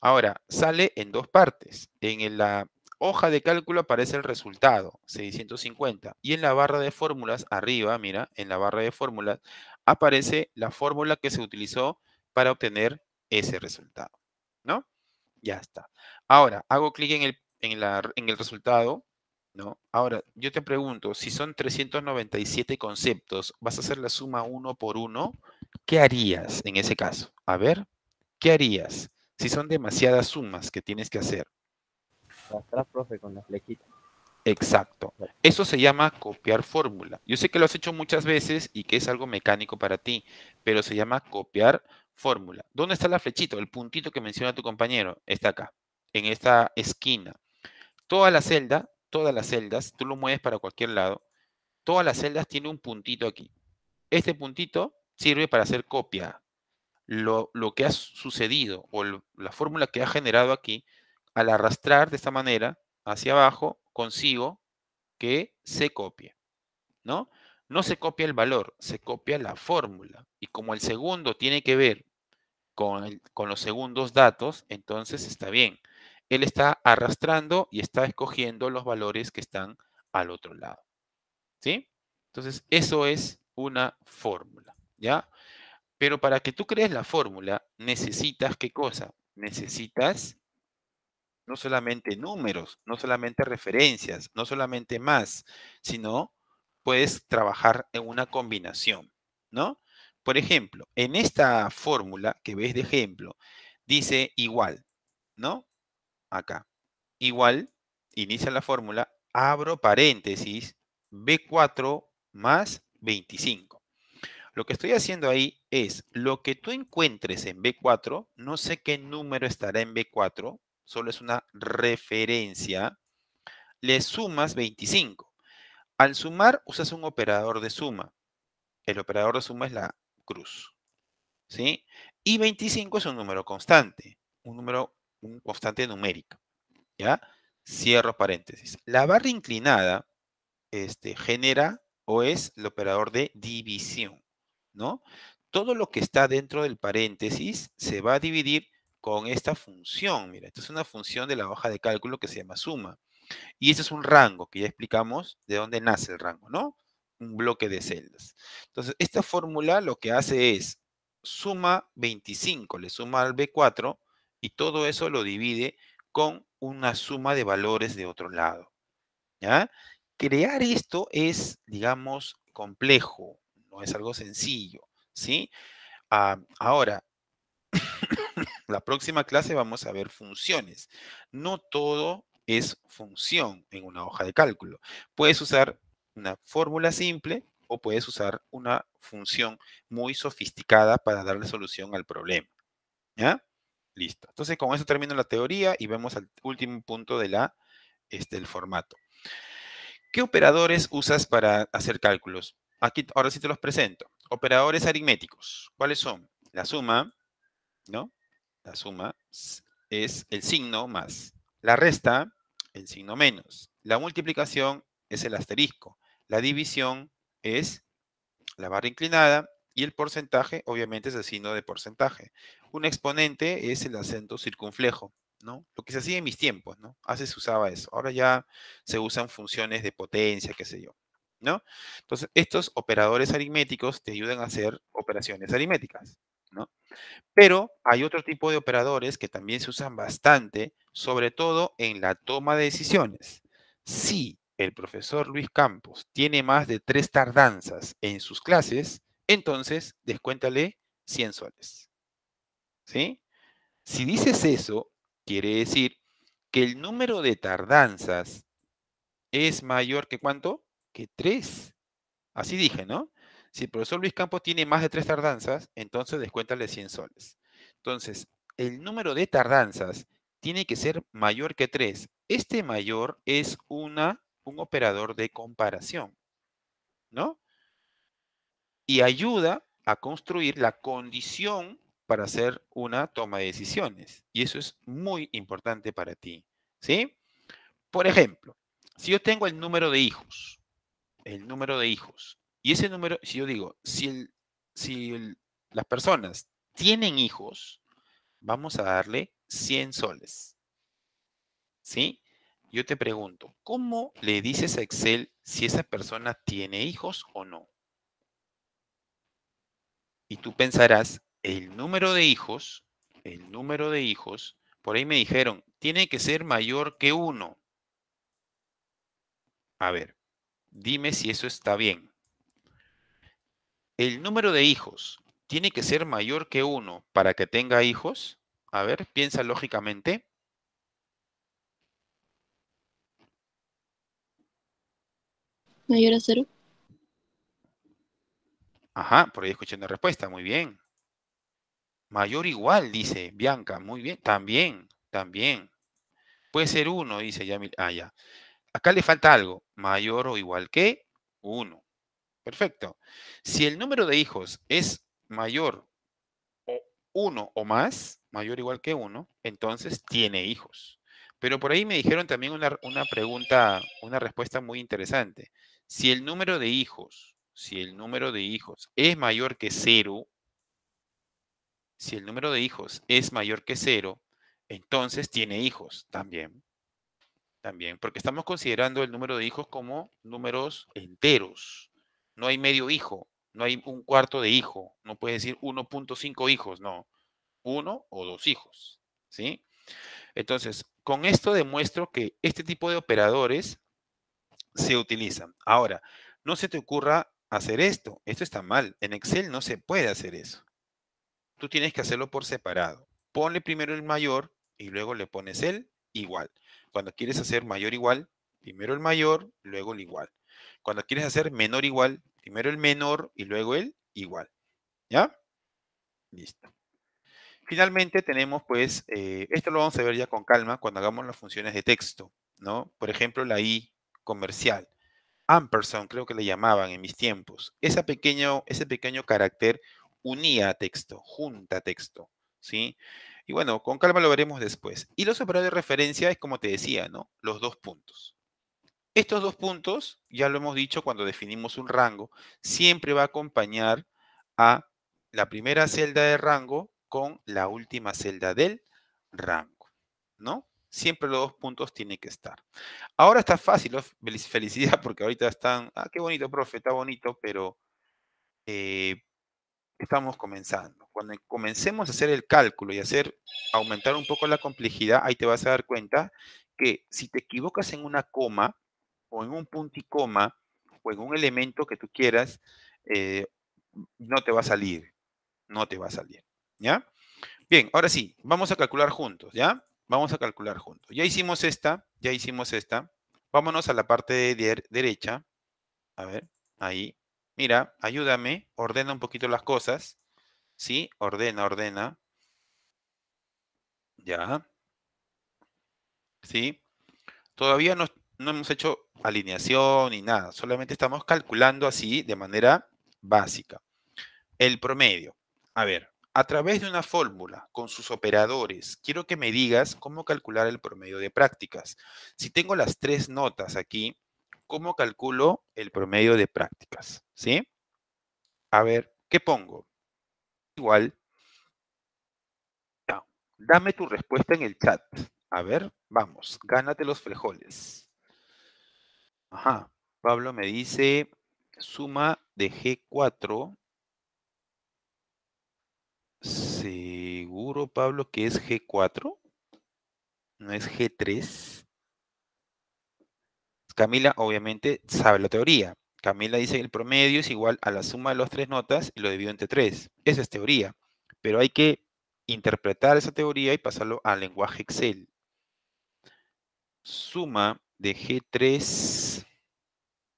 Ahora, sale en dos partes. En la hoja de cálculo aparece el resultado, 650. Y en la barra de fórmulas, arriba, mira, en la barra de fórmulas, aparece la fórmula que se utilizó para obtener ese resultado, ¿no? Ya está. Ahora, hago clic en el, en el resultado, ¿no? Ahora, yo te pregunto, si son 397 conceptos, vas a hacer la suma uno por uno, ¿qué harías en ese caso? A ver, ¿qué harías si son demasiadas sumas que tienes que hacer? Atrás, profe, con la flechita. Exacto. Eso se llama copiar fórmula. Yo sé que lo has hecho muchas veces y que es algo mecánico para ti, pero se llama copiar fórmula. ¿Dónde está la flechita? El puntito que menciona tu compañero está acá, en esta esquina. Toda la celda todas las celdas, tú lo mueves para cualquier lado, todas las celdas tienen un puntito aquí. Este puntito sirve para hacer copia. Lo, que ha sucedido o la fórmula que ha generado aquí, al arrastrar de esta manera hacia abajo, consigo que se copie. ¿No? No se copia el valor, se copia la fórmula. Y como el segundo tiene que ver con, con los segundos datos, entonces está bien él está arrastrando y está escogiendo los valores que están al otro lado. ¿Sí? Entonces, eso es una fórmula, ¿ya? Pero para que tú crees la fórmula, necesitas qué cosa? Necesitas no solamente números, no solamente referencias, no solamente más, sino puedes trabajar en una combinación, ¿no? Por ejemplo, en esta fórmula que ves de ejemplo, dice igual, ¿no? acá. Igual, inicia la fórmula, abro paréntesis, B4 más 25. Lo que estoy haciendo ahí es lo que tú encuentres en B4, no sé qué número estará en B4, solo es una referencia, le sumas 25. Al sumar usas un operador de suma. El operador de suma es la cruz. ¿Sí? Y 25 es un número constante, un número un constante numérica. ¿Ya? Cierro paréntesis. La barra inclinada este, genera o es el operador de división, ¿no? Todo lo que está dentro del paréntesis se va a dividir con esta función. Mira, esta es una función de la hoja de cálculo que se llama suma. Y este es un rango, que ya explicamos de dónde nace el rango, ¿no? Un bloque de celdas. Entonces, esta fórmula lo que hace es suma 25, le suma al B4 y todo eso lo divide con una suma de valores de otro lado. ¿ya? Crear esto es, digamos, complejo, no es algo sencillo, ¿sí? Ah, ahora, (coughs) la próxima clase vamos a ver funciones. No todo es función en una hoja de cálculo. Puedes usar una fórmula simple o puedes usar una función muy sofisticada para darle solución al problema. ¿Ya? Listo. Entonces, con eso termino la teoría y vemos al último punto del la, este, formato. ¿Qué operadores usas para hacer cálculos? Aquí, ahora sí te los presento. Operadores aritméticos. ¿Cuáles son? La suma, ¿no? La suma es el signo más. La resta, el signo menos. La multiplicación es el asterisco. La división es la barra inclinada y el porcentaje, obviamente, es el signo de porcentaje. Un exponente es el acento circunflejo, ¿no? Lo que se hacía en mis tiempos, ¿no? Hace se usaba eso. Ahora ya se usan funciones de potencia, qué sé yo, ¿no? Entonces, estos operadores aritméticos te ayudan a hacer operaciones aritméticas, ¿no? Pero hay otro tipo de operadores que también se usan bastante, sobre todo en la toma de decisiones. Si el profesor Luis Campos tiene más de tres tardanzas en sus clases, entonces descuéntale 100 soles. ¿sí? Si dices eso, quiere decir que el número de tardanzas es mayor que cuánto? Que 3. Así dije, ¿no? Si el profesor Luis Campos tiene más de tres tardanzas, entonces descuéntale 100 soles. Entonces, el número de tardanzas tiene que ser mayor que 3. Este mayor es una, un operador de comparación, ¿no? Y ayuda a construir la condición para hacer una toma de decisiones. Y eso es muy importante para ti. ¿Sí? Por ejemplo, si yo tengo el número de hijos, el número de hijos, y ese número, si yo digo, si, si las personas tienen hijos, vamos a darle 100 soles. ¿Sí? Yo te pregunto, ¿cómo le dices a Excel si esa persona tiene hijos o no? Y tú pensarás, el número de hijos, el número de hijos, por ahí me dijeron, tiene que ser mayor que uno. A ver, dime si eso está bien. El número de hijos tiene que ser mayor que uno para que tenga hijos. A ver, piensa lógicamente. Mayor a cero. Ajá, por ahí escuché una respuesta, muy bien. Mayor igual, dice Bianca. Muy bien, también, también. Puede ser uno, dice Yamil. Ah, ya. Acá le falta algo. Mayor o igual que uno. Perfecto. Si el número de hijos es mayor o uno o más, mayor o igual que uno, entonces tiene hijos. Pero por ahí me dijeron también una, pregunta, una respuesta muy interesante. Si el número de hijos, si el número de hijos es mayor que cero si el número de hijos es mayor que cero, entonces tiene hijos también. También, porque estamos considerando el número de hijos como números enteros. No hay medio hijo, no hay un cuarto de hijo, no puedes decir 1.5 hijos, no. Uno o dos hijos, ¿sí? Entonces, con esto demuestro que este tipo de operadores se utilizan. Ahora, no se te ocurra hacer esto, esto está mal. En Excel no se puede hacer eso tú tienes que hacerlo por separado. Ponle primero el mayor y luego le pones el igual. Cuando quieres hacer mayor igual, primero el mayor, luego el igual. Cuando quieres hacer menor igual, primero el menor y luego el igual. ¿Ya? Listo. Finalmente tenemos pues, eh, esto lo vamos a ver ya con calma cuando hagamos las funciones de texto, ¿no? Por ejemplo, la I comercial. Ampersand creo que le llamaban en mis tiempos. ese pequeño, ese pequeño carácter unía texto, junta texto, ¿sí? Y bueno, con calma lo veremos después. Y los operadores de referencia es como te decía, ¿no? Los dos puntos. Estos dos puntos, ya lo hemos dicho cuando definimos un rango, siempre va a acompañar a la primera celda de rango con la última celda del rango, ¿no? Siempre los dos puntos tienen que estar. Ahora está fácil, (laughs) felicidad, porque ahorita están, ah, qué bonito, profe, está bonito, pero eh, estamos comenzando. Cuando comencemos a hacer el cálculo y hacer aumentar un poco la complejidad, ahí te vas a dar cuenta que si te equivocas en una coma o en un punto o en un elemento que tú quieras, eh, no te va a salir. No te va a salir. ¿Ya? Bien, ahora sí, vamos a calcular juntos, ¿ya? Vamos a calcular juntos. Ya hicimos esta, ya hicimos esta. Vámonos a la parte de derecha. A ver, ahí mira, ayúdame, ordena un poquito las cosas, ¿sí? Ordena, ordena. Ya. ¿Sí? Todavía no, hemos hecho alineación ni nada, solamente estamos calculando así de manera básica. El promedio. A ver, a través de una fórmula con sus operadores, quiero que me digas cómo calcular el promedio de prácticas. Si tengo las tres notas aquí, ¿cómo calculo el promedio de prácticas? ¿sí? A ver, ¿qué pongo? Igual. Dame tu respuesta en el chat. A ver, vamos, gánate los frijoles. Ajá, Pablo me dice suma de G4. Seguro, Pablo, que es G4. No es G3. Camila, obviamente, sabe la teoría. Camila dice que el promedio es igual a la suma de las tres notas y lo divido entre tres. Esa es teoría, pero hay que interpretar esa teoría y pasarlo al lenguaje Excel. Suma de G3.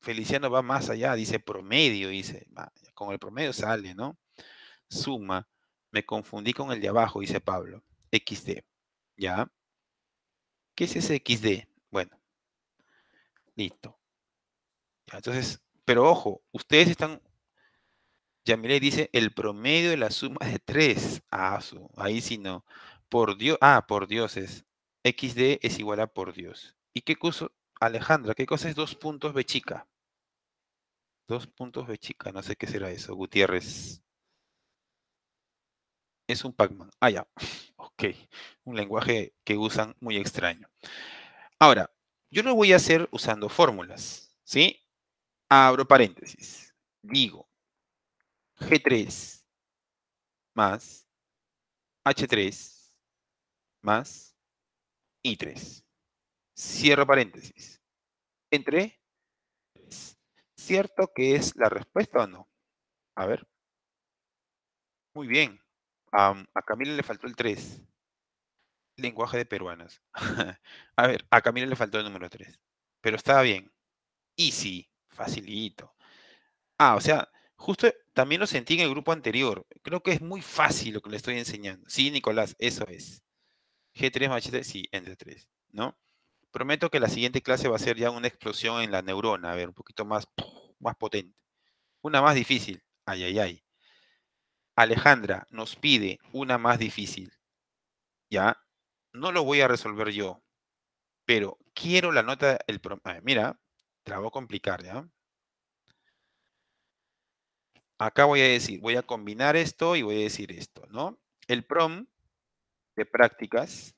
Feliciano va más allá, dice promedio, dice, con el promedio sale, ¿no? Suma, me confundí con el de abajo, dice Pablo. XD, ¿ya? ¿Qué es ese XD? Bueno, listo. entonces, pero ojo, ustedes están. Yamile dice el promedio de la suma de tres. Ah, ahí sí no. Por Dios, ah, por Dios es. XD es igual a por Dios. ¿Y qué cosa, Alejandra, qué cosa es dos puntos B chica? Dos puntos B chica, no sé qué será eso, Gutiérrez. Es un Pac-Man. Ah, ya. (laughs) Ok. Un lenguaje que usan muy extraño. Ahora, yo lo voy a hacer usando fórmulas. ¿Sí? abro paréntesis, digo G3 más H3 más I3. Cierro paréntesis. Entre. ¿Cierto que es la respuesta o no? A ver. Muy bien. a Camila le faltó el 3. Lenguaje de peruanos, (laughs) a ver, a Camila le faltó el número 3. Pero estaba bien. Easy. Facilito. Ah, o sea, justo también lo sentí en el grupo anterior. Creo que es muy fácil lo que le estoy enseñando. Sí, Nicolás, eso es. G3 G3, sí, entre 3, ¿no? Prometo que la siguiente clase va a ser ya una explosión en la neurona, a ver, un poquito más, más potente. Una más difícil. Ay, ay, ay. Alejandra nos pide una más difícil. ¿Ya? No lo voy a resolver yo, pero quiero la nota, el... Mira, trabajo complicar, ¿ya? Acá voy a decir, voy a combinar esto y voy a decir esto, ¿no? El PROM de prácticas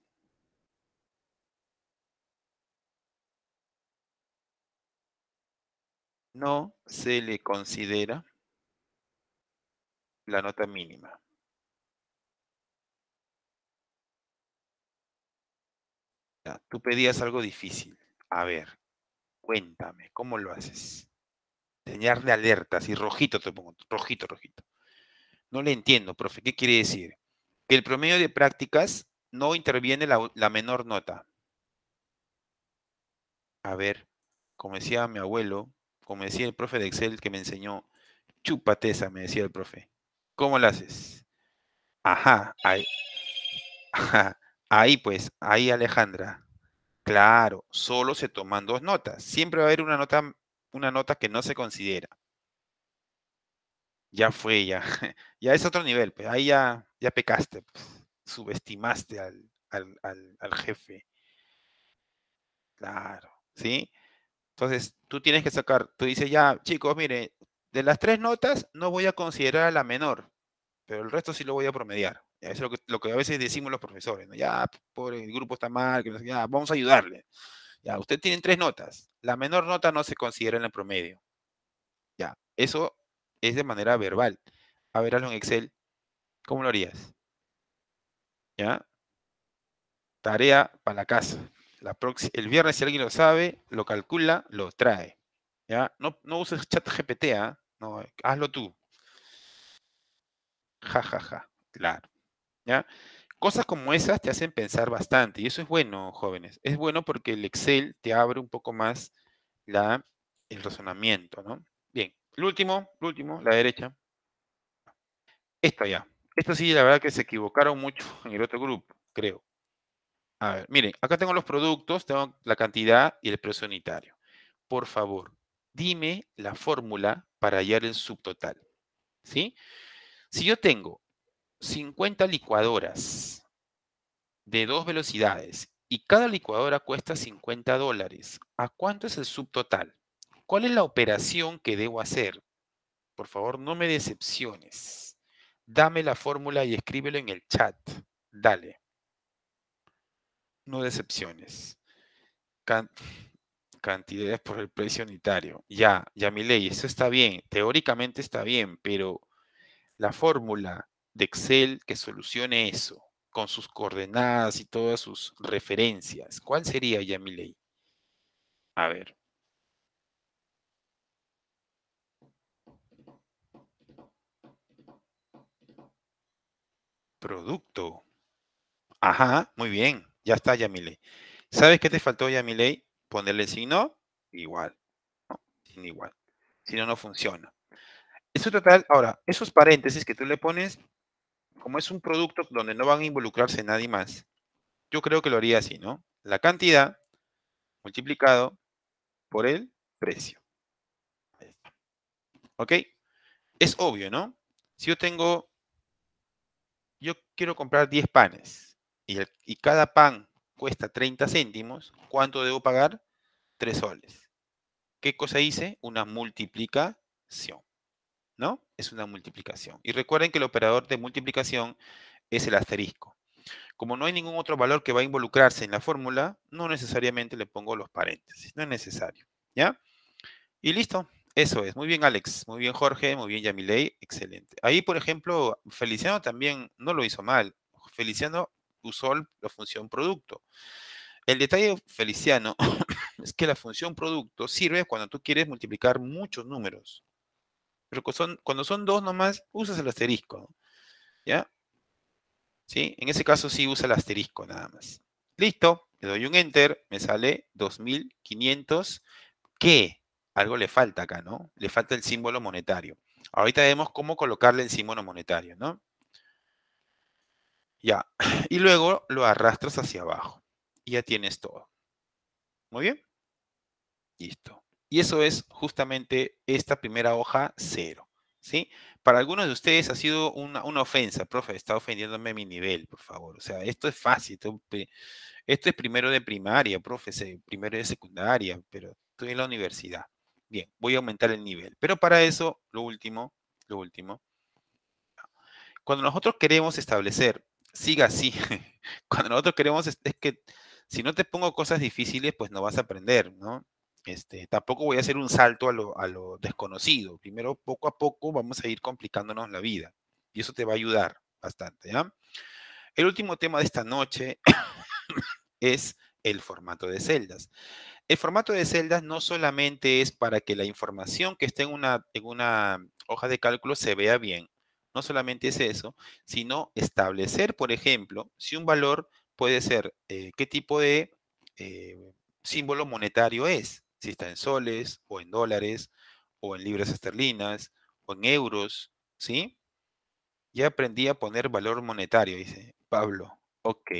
no se le considera la nota mínima. tú pedías algo difícil. A ver, Cuéntame, ¿cómo lo haces? Señal alertas y rojito te pongo, rojito, rojito. No le entiendo, profe, ¿qué quiere decir? Que el promedio de prácticas no interviene la, menor nota. A ver, como decía mi abuelo, como decía el profe de Excel que me enseñó, chúpate esa, me decía el profe. ¿Cómo lo haces? Ajá, ahí. (laughs) Ajá, ahí pues, ahí Alejandra. Claro, solo se toman dos notas. Siempre va a haber una nota, una nota que no se considera. Ya fue, ya. (laughs) Ya es otro nivel, pues ahí ya, ya pecaste, subestimaste al, jefe. Claro, ¿sí? Entonces, tú tienes que sacar, tú dices, ya, chicos, mire, de las tres notas no voy a considerar a la menor, pero el resto sí lo voy a promediar. Eso es lo que, a veces decimos los profesores, Ya, pobre, el grupo está mal, vamos a ayudarle. Ya, usted tiene tres notas. La menor nota no se considera en el promedio. Ya, eso es de manera verbal. A ver, hazlo en Excel. ¿Cómo lo harías? ¿Ya? Tarea para la casa. La el viernes, si alguien lo sabe, lo calcula, lo trae. ¿Ya? No, uses chat GPT, ¿ah? no, eh, hazlo tú. Ja, ja, ja. Claro. Cosas como esas te hacen pensar bastante y eso es bueno, jóvenes. Es bueno porque el Excel te abre un poco más la, el razonamiento, ¿no? Bien, el último, el último, la derecha. Esto ya. Esto sí, la verdad que se equivocaron mucho (laughs) en el otro grupo, creo. A ver, miren, acá tengo los productos, tengo la cantidad y el precio unitario. Por favor, dime la fórmula para hallar el subtotal. ¿Sí? Si yo tengo 50 licuadoras de dos velocidades y cada licuadora cuesta 50 dólares, ¿a cuánto es el subtotal? ¿Cuál es la operación que debo hacer? Por favor, no me decepciones. Dame la fórmula y escríbelo en el chat. Dale. No decepciones. cantidades por el precio unitario. Ya, ya mi ley, eso está bien. Teóricamente está bien, pero la fórmula de Excel que solucione eso, con sus coordenadas y todas sus referencias. ¿Cuál sería ya mi ley? A ver. Producto. Ajá, muy bien. Ya está, Yamile. ¿Sabes qué te faltó, Yamile? Ponerle el signo igual. sin igual. Si no, no funciona. Eso total, ahora, esos paréntesis que tú le pones como es un producto donde no van a involucrarse nadie más, yo creo que lo haría así, ¿no? La cantidad multiplicado por el precio. ¿Ok? Es obvio, ¿no? Si yo tengo, yo quiero comprar 10 panes y, cada pan cuesta 30 céntimos, ¿cuánto debo pagar? 3 soles. ¿Qué cosa hice? Una multiplicación. ¿no? Es una multiplicación. Y recuerden que el operador de multiplicación es el asterisco. Como no hay ningún otro valor que va a involucrarse en la fórmula, no necesariamente le pongo los paréntesis, no es necesario, ¿ya? Y listo, eso es. Muy bien, Alex, muy bien, Jorge, muy bien, Yamilei, excelente. Ahí, por ejemplo, Feliciano también no lo hizo mal. Feliciano usó la función producto. El detalle Feliciano (coughs) es que la función producto sirve cuando tú quieres multiplicar muchos números. Pero cuando son dos nomás, usas el asterisco. ¿Ya? ¿Sí? En ese caso sí usa el asterisco nada más. Listo, le doy un enter, me sale 2500. ¿Qué? Algo le falta acá, ¿no? Le falta el símbolo monetario. Ahorita vemos cómo colocarle el símbolo monetario, ¿no? Ya. (clears throat) Y luego lo arrastras hacia abajo. Y ya tienes todo. Muy bien. Listo. Y eso es justamente esta primera hoja cero. ¿Sí? Para algunos de ustedes ha sido una, ofensa, profe, está ofendiéndome mi nivel, por favor. O sea, esto es fácil, esto, eh, esto es primero de primaria, profe, primero de secundaria, pero estoy en la universidad. Bien, voy a aumentar el nivel. Pero para eso, lo último, lo último. Cuando nosotros queremos establecer, siga así. (laughs) Cuando nosotros queremos, es que si no te pongo cosas difíciles, pues no vas a aprender, ¿no? Este, tampoco voy a hacer un salto a lo, desconocido. Primero, poco a poco, vamos a ir complicándonos la vida. Y eso te va a ayudar bastante. El último tema de esta noche (coughs) es el formato de celdas. El formato de celdas no solamente es para que la información que esté en una, hoja de cálculo se vea bien. No solamente es eso, sino establecer, por ejemplo, si un valor puede ser eh, qué tipo de eh, símbolo monetario es si está en soles o en dólares o en libras esterlinas o en euros, ¿sí? Ya aprendí a poner valor monetario, dice Pablo. Ok,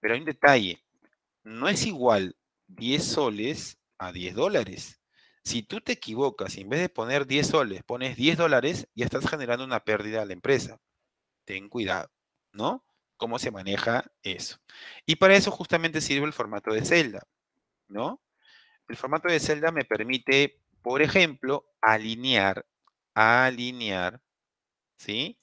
pero hay un detalle. No es igual 10 soles a 10 dólares. Si tú te equivocas y en vez de poner 10 soles pones 10 dólares, ya estás generando una pérdida a la empresa. Ten cuidado, ¿no? Cómo se maneja eso. Y para eso justamente sirve el formato de celda, ¿no? el formato de celda me permite, por ejemplo, alinear, alinear, ¿sí?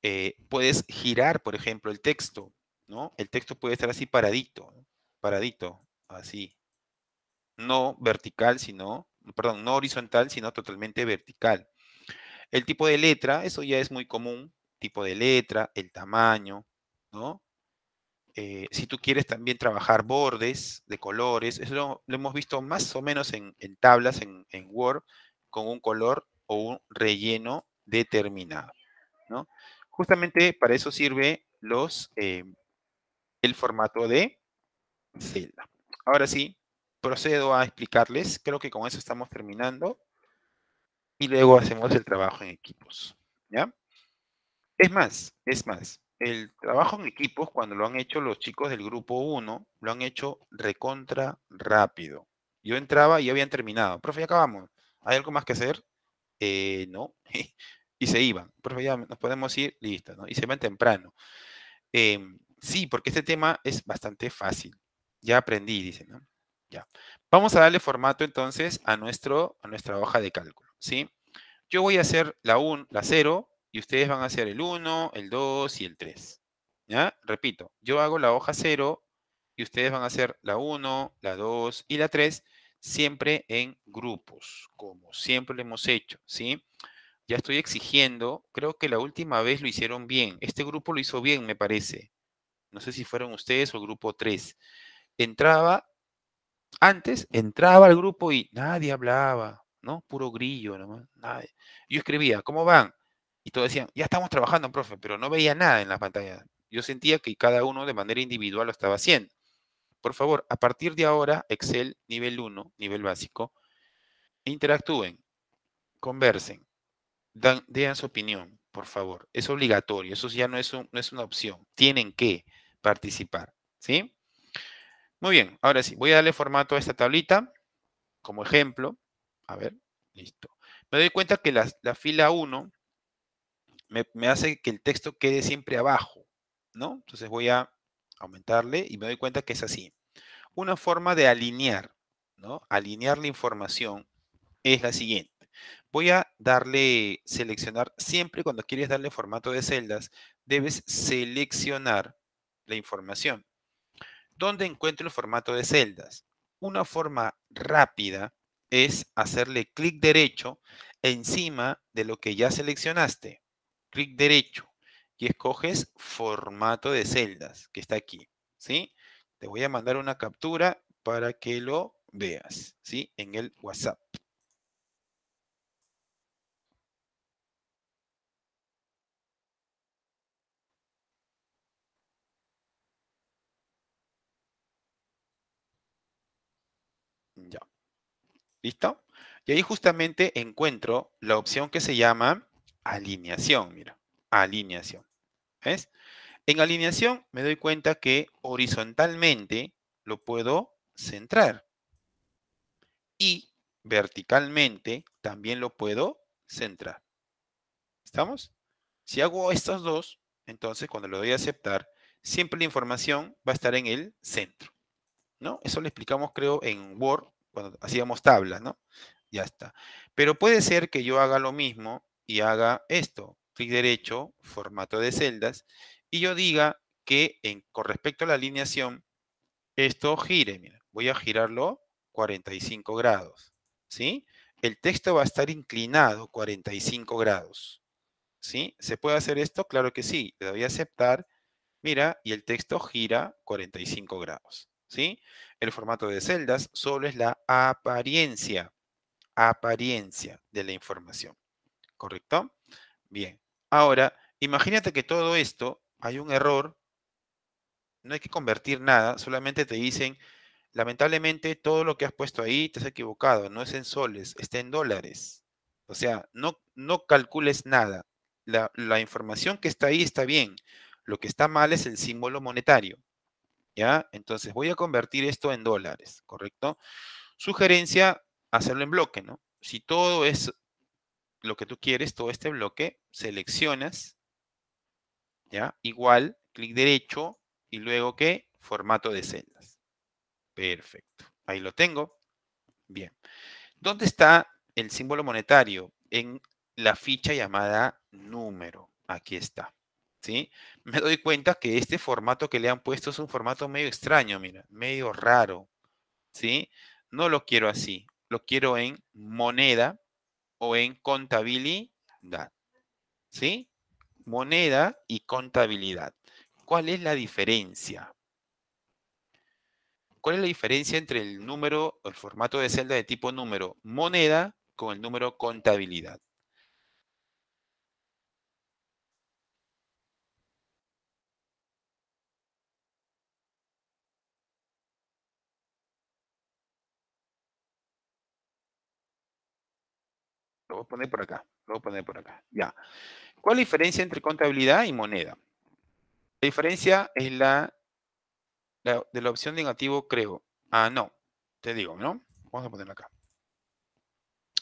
Eh, puedes girar, por ejemplo, el texto, ¿no? El texto puede estar así paradito, paradito, así. No vertical, sino, perdón, no horizontal, sino totalmente vertical. El tipo de letra, eso ya es muy común, tipo de letra, el tamaño, ¿no? Eh, si tú quieres también trabajar bordes de colores, eso lo, hemos visto más o menos en, tablas, en, Word, con un color o un relleno determinado. ¿no? Justamente para eso sirve los, eh, el formato de celda. Ahora sí, procedo a explicarles. Creo que con eso estamos terminando. Y luego hacemos el trabajo en equipos. ¿ya? Es más, es más el trabajo en equipos, cuando lo han hecho los chicos del grupo 1, lo han hecho recontra rápido. Yo entraba y habían terminado. Profe, ya acabamos. ¿Hay algo más que hacer? Eh, no. (laughs) y se iban. Profe, ya nos podemos ir. Listo, ¿no? Y se van temprano. Em, sí, porque este tema es bastante fácil. Ya aprendí, dicen, Ya. Vamos a darle formato entonces a, nuestro, a nuestra hoja de cálculo, ¿sí? Yo voy a hacer la 1, la 0, y ustedes van a hacer el 1, el 2 y el 3. ¿Ya? Repito, yo hago la hoja 0 y ustedes van a hacer la 1, la 2 y la 3 siempre en grupos, como siempre lo hemos hecho, ¿sí? Ya estoy exigiendo, creo que la última vez lo hicieron bien. Este grupo lo hizo bien, me parece. No sé si fueron ustedes o el grupo 3. Entraba, antes entraba al grupo y nadie hablaba, ¿no? Puro grillo nomás. Yo escribía, ¿cómo van? y todos decían, ya estamos trabajando, profe, pero no veía nada en la pantalla. Yo sentía que cada uno de manera individual lo estaba haciendo. Por favor, a partir de ahora, Excel nivel 1, nivel básico, interactúen, conversen, dan, den su opinión, por favor. Es obligatorio, eso ya no es, no es una opción. Tienen que participar, ¿sí? Muy bien, ahora sí, voy a darle formato a esta tablita como ejemplo. A ver, listo. Me doy cuenta que la, la fila 1 me, hace que el texto quede siempre abajo, ¿no? Entonces voy a aumentarle y me doy cuenta que es así. Una forma de alinear, ¿no? Alinear la información es la siguiente. Voy a darle, seleccionar, siempre cuando quieres darle formato de celdas, debes seleccionar la información. ¿Dónde encuentro el formato de celdas? Una forma rápida es hacerle clic derecho encima de lo que ya seleccionaste clic derecho y escoges formato de celdas, que está aquí, ¿sí? Te voy a mandar una captura para que lo veas, ¿sí? En el WhatsApp. Ya. ¿Listo? Y ahí justamente encuentro la opción que se llama alineación, mira, alineación. ¿Ves? En alineación me doy cuenta que horizontalmente lo puedo centrar y verticalmente también lo puedo centrar. ¿Estamos? Si hago estos dos, entonces cuando lo doy a aceptar, siempre la información va a estar en el centro. ¿No? Eso lo explicamos creo en Word cuando hacíamos tablas, ¿no? Ya está. Pero puede ser que yo haga lo mismo y haga esto, clic derecho, formato de celdas, y yo diga que en, con respecto a la alineación, esto gire, voy a girarlo 45 grados, ¿sí? El texto va a estar inclinado 45 grados, ¿sí? ¿Se puede hacer esto? Claro que sí, le doy a aceptar, mira, y el texto gira 45 grados, ¿sí? El formato de celdas solo es la apariencia, apariencia de la información. ¿correcto? Bien, ahora imagínate que todo esto, hay un error, no hay que convertir nada, solamente te dicen, lamentablemente todo lo que has puesto ahí te has equivocado, no es en soles, está en dólares. O sea, no, no calcules nada. La, la información que está ahí está bien. Lo que está mal es el símbolo monetario. ¿Ya? Entonces voy a convertir esto en dólares, ¿correcto? Sugerencia, hacerlo en bloque, ¿no? Si todo es lo que tú quieres, todo este bloque, seleccionas, ¿ya? Igual, clic derecho y luego qué? Formato de celdas. Perfecto. Ahí lo tengo. Bien. ¿Dónde está el símbolo monetario? En la ficha llamada número. Aquí está. ¿Sí? Me doy cuenta que este formato que le han puesto es un formato medio extraño, mira, medio raro, ¿sí? No lo quiero así, lo quiero en moneda, o en contabilidad. ¿Sí? Moneda y contabilidad. ¿Cuál es la diferencia? ¿Cuál es la diferencia entre el número, el formato de celda de tipo número moneda con el número contabilidad? Lo voy a poner por acá. Lo voy a poner por acá. Ya. ¿Cuál es la diferencia entre contabilidad y moneda? La diferencia es la, de la opción negativo, creo. Ah, no. Te digo, ¿no? Vamos a ponerla acá.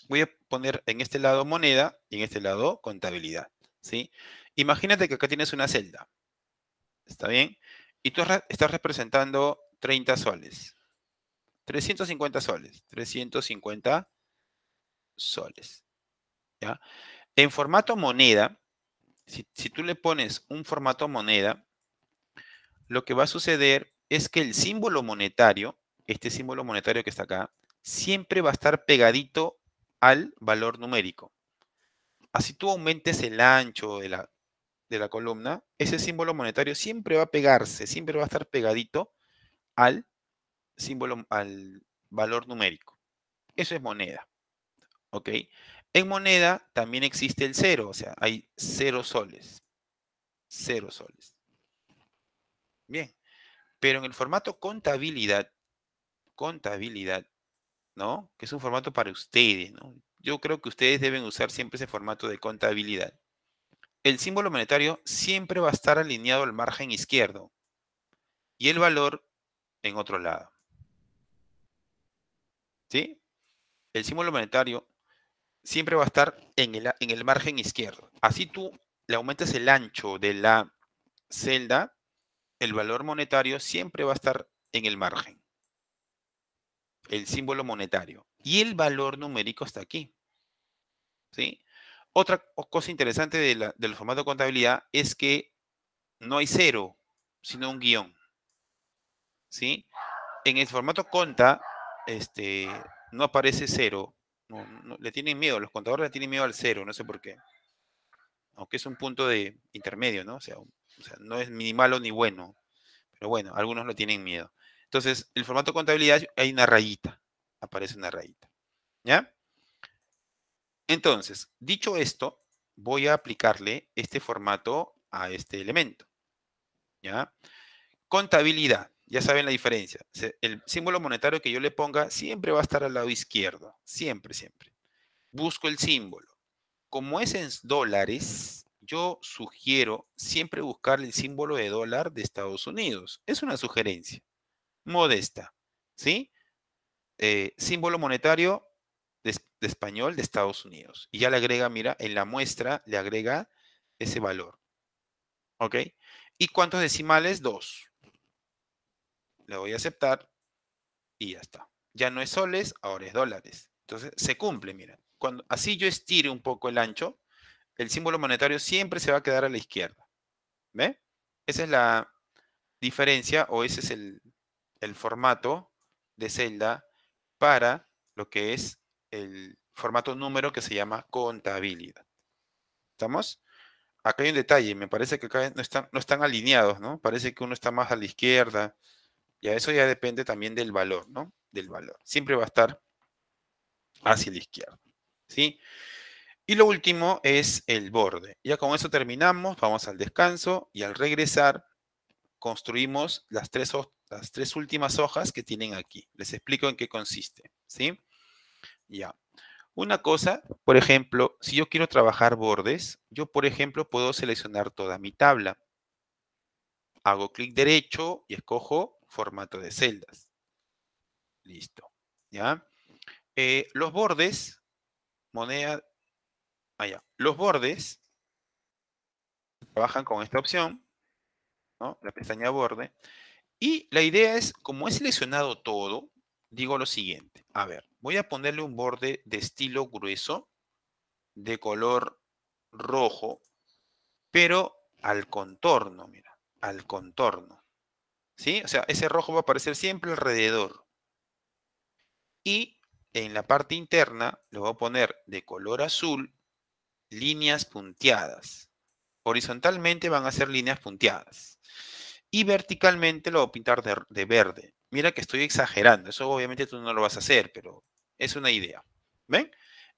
Voy a poner en este lado moneda y en este lado contabilidad. ¿sí? Imagínate que acá tienes una celda. ¿Está bien? Y tú estás representando 30 soles. 350 soles. 350 soles. En formato moneda, si, tú le pones un formato moneda, lo que va a suceder es que el símbolo monetario, este símbolo monetario que está acá, siempre va a estar pegadito al valor numérico. Así tú aumentes el ancho de la, de la columna, ese símbolo monetario siempre va a pegarse, siempre va a estar pegadito al símbolo, al valor numérico. Eso es moneda. ¿Ok? En moneda también existe el cero, o sea, hay cero soles. Cero soles. Bien. Pero en el formato contabilidad, contabilidad, ¿no? Que es un formato para ustedes, ¿no? Yo creo que ustedes deben usar siempre ese formato de contabilidad. El símbolo monetario siempre va a estar alineado al margen izquierdo y el valor en otro lado. ¿Sí? El símbolo monetario siempre va a estar en el, en el margen izquierdo. Así tú le aumentas el ancho de la celda, el valor monetario siempre va a estar en el margen. El símbolo monetario. Y el valor numérico está aquí. ¿Sí? Otra cosa interesante del formato de contabilidad es que no hay cero, sino un guión. ¿Sí? En el formato conta, este, no aparece cero, le tienen miedo, los contadores le tienen miedo al cero, no sé por qué. Aunque es un punto de intermedio, ¿no? O sea, no es ni malo ni bueno. Pero bueno, algunos lo tienen miedo. Entonces, el formato contabilidad hay una rayita. Aparece una rayita. ¿Ya? Entonces, dicho esto, voy a aplicarle este formato a este elemento. ¿Ya? Contabilidad ya saben la diferencia. El símbolo monetario que yo le ponga siempre va a estar al lado izquierdo. Siempre, siempre. Busco el símbolo. Como es en dólares, yo sugiero siempre buscar el símbolo de dólar de Estados Unidos. Es una sugerencia. Modesta. ¿Sí? Eh, símbolo monetario de, de español de Estados Unidos. Y ya le agrega, mira, en la muestra le agrega ese valor. ¿Ok? ¿Y cuántos decimales? Dos le voy a aceptar y ya está. Ya no es soles, ahora es dólares. Entonces se cumple, mira. Cuando así yo estire un poco el ancho, el símbolo monetario siempre se va a quedar a la izquierda. ¿Ve? Esa es la diferencia o ese es el, formato de celda para lo que es el formato número que se llama contabilidad. ¿Estamos? Acá hay un detalle, me parece que acá no están, no están alineados, ¿no? Parece que uno está más a la izquierda, ya eso ya depende también del valor, ¿no? Del valor. Siempre va a estar hacia la izquierda, ¿sí? Y lo último es el borde. Ya con eso terminamos, vamos al descanso y al regresar construimos las tres, las tres últimas hojas que tienen aquí. Les explico en qué consiste, ¿sí? Ya. Una cosa, por ejemplo, si yo quiero trabajar bordes, yo, por ejemplo, puedo seleccionar toda mi tabla. Hago clic derecho y escojo formato de celdas. Listo. ¿Ya? Eh, los bordes, moneda, allá, ah, los bordes trabajan con esta opción, la pestaña borde, y la idea es, como he seleccionado todo, digo lo siguiente, a ver, voy a ponerle un borde de estilo grueso, de color rojo, pero al contorno, mira, al contorno. O sea, ese rojo va a aparecer siempre alrededor. Y en la parte interna lo voy a poner de color azul líneas punteadas. Horizontalmente van a ser líneas punteadas. Y verticalmente lo voy a pintar de, de verde. Mira que estoy exagerando. Eso obviamente tú no lo vas a hacer, pero es una idea. ¿Ven?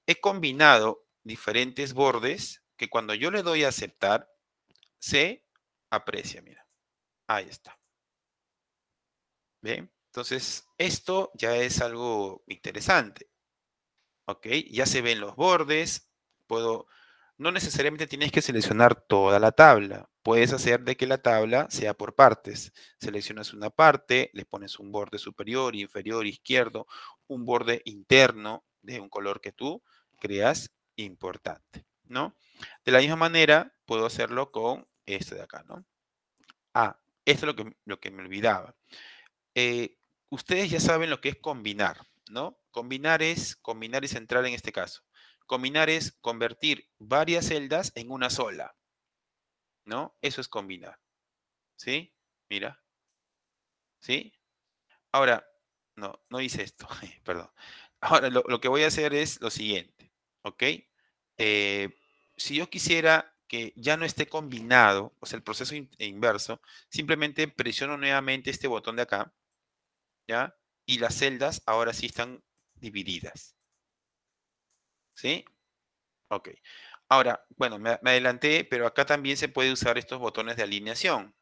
He combinado diferentes bordes que cuando yo le doy a aceptar, se aprecia. Mira, ahí está. Entonces, esto ya es algo interesante. ¿Ok? Ya se ven los bordes. Puedo, no necesariamente tienes que seleccionar toda la tabla. Puedes hacer de que la tabla sea por partes. Seleccionas una parte, le pones un borde superior, inferior, izquierdo, un borde interno de un color que tú creas importante, ¿no? De la misma manera, puedo hacerlo con este de acá, ¿no? Ah, esto es lo que, lo que me olvidaba. Eh, ustedes ya saben lo que es combinar, ¿no? Combinar es, combinar es central en este caso. Combinar es convertir varias celdas en una sola, ¿no? Eso es combinar, ¿sí? Mira, ¿sí? Ahora, no, no hice esto, (laughs) perdón. Ahora, lo, que voy a hacer es lo siguiente, ¿ok? Eh, si yo quisiera que ya no esté combinado, o sea, el proceso inverso, simplemente presiono nuevamente este botón de acá, ¿ya? Y las celdas ahora sí están divididas. ¿Sí? Ok. Ahora, bueno, me, adelanté, pero acá también se puede usar estos botones de alineación.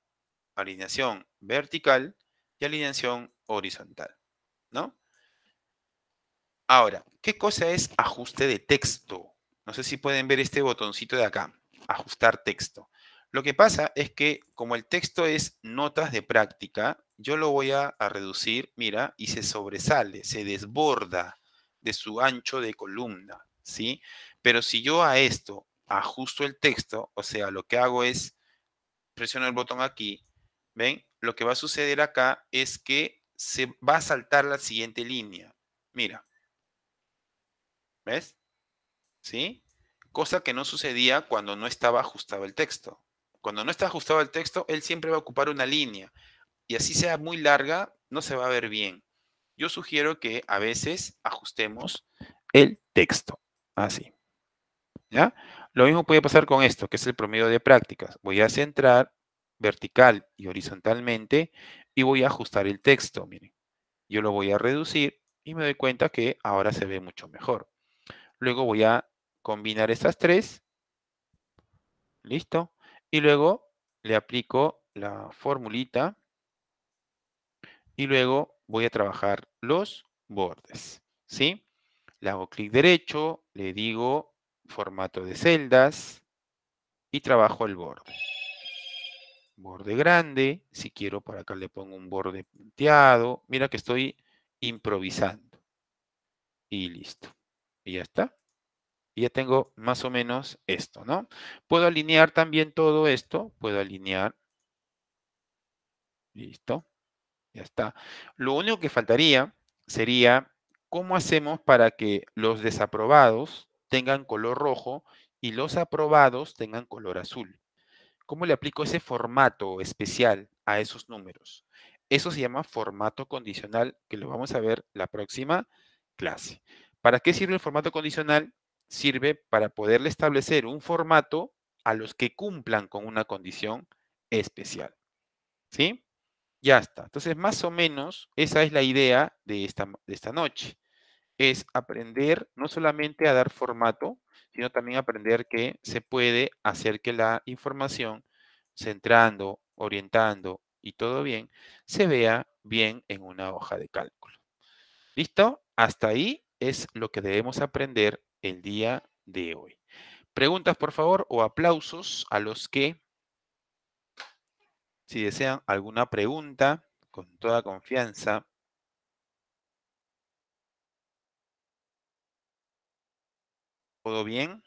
Alineación vertical y alineación horizontal, ¿no? Ahora, ¿qué cosa es ajuste de texto? No sé si pueden ver este botoncito de acá, ajustar texto. Lo que pasa es que como el texto es notas de práctica, yo lo voy a, reducir, mira, y se sobresale, se desborda de su ancho de columna, ¿sí? Pero si yo a esto ajusto el texto, o sea, lo que hago es presionar el botón aquí, ¿ven? Lo que va a suceder acá es que se va a saltar la siguiente línea. Mira. ¿Ves? ¿Sí? Cosa que no sucedía cuando no estaba ajustado el texto. Cuando no está ajustado el texto, él siempre va a ocupar una línea. Y así sea muy larga, no se va a ver bien. Yo sugiero que a veces ajustemos el texto. Así. ¿Ya? Lo mismo puede pasar con esto, que es el promedio de prácticas. Voy a centrar vertical y horizontalmente y voy a ajustar el texto. Miren, yo lo voy a reducir y me doy cuenta que ahora se ve mucho mejor. Luego voy a combinar estas tres. Listo. Y luego le aplico la formulita y luego voy a trabajar los bordes, ¿sí? Le hago clic derecho, le digo formato de celdas y trabajo el borde. Borde grande, si quiero por acá le pongo un borde punteado. Mira que estoy improvisando. Y listo. Y ya está. Y ya tengo más o menos esto, ¿no? Puedo alinear también todo esto. Puedo alinear. Listo. Ya está. Lo único que faltaría sería cómo hacemos para que los desaprobados tengan color rojo y los aprobados tengan color azul. ¿Cómo le aplico ese formato especial a esos números? Eso se llama formato condicional, que lo vamos a ver la próxima clase. ¿Para qué sirve el formato condicional? sirve para poderle establecer un formato a los que cumplan con una condición especial. ¿Sí? Ya está. Entonces, más o menos, esa es la idea de esta, de esta noche. Es aprender no solamente a dar formato, sino también aprender que se puede hacer que la información, centrando, orientando y todo bien, se vea bien en una hoja de cálculo. ¿Listo? Hasta ahí es lo que debemos aprender el día de hoy. Preguntas, por favor, o aplausos a los que, si desean alguna pregunta, con toda confianza, ¿Todo bien?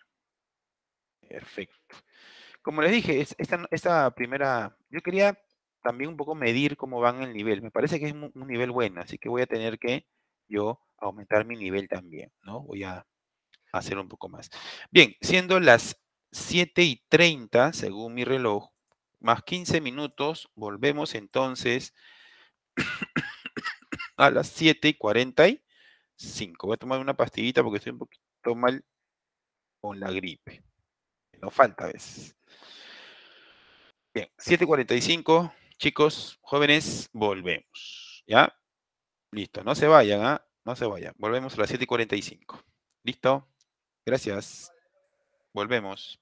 Perfecto. Como les dije, esta, esta, primera, yo quería también un poco medir cómo van el nivel. Me parece que es un, un nivel bueno, así que voy a tener que yo aumentar mi nivel también, ¿no? Voy a hacer un poco más. Bien, siendo las 7 y 30, según mi reloj, más 15 minutos, volvemos entonces (coughs) a las 7 y 45. Voy a tomar una pastillita porque estoy un poquito mal con la gripe. Nos falta a veces. Bien, 7 y 45, chicos, jóvenes, volvemos. ¿Ya? Listo, no se vayan, ¿ah? No se vayan. Volvemos a las 7 y 45. ¿Listo? Gracias. Volvemos.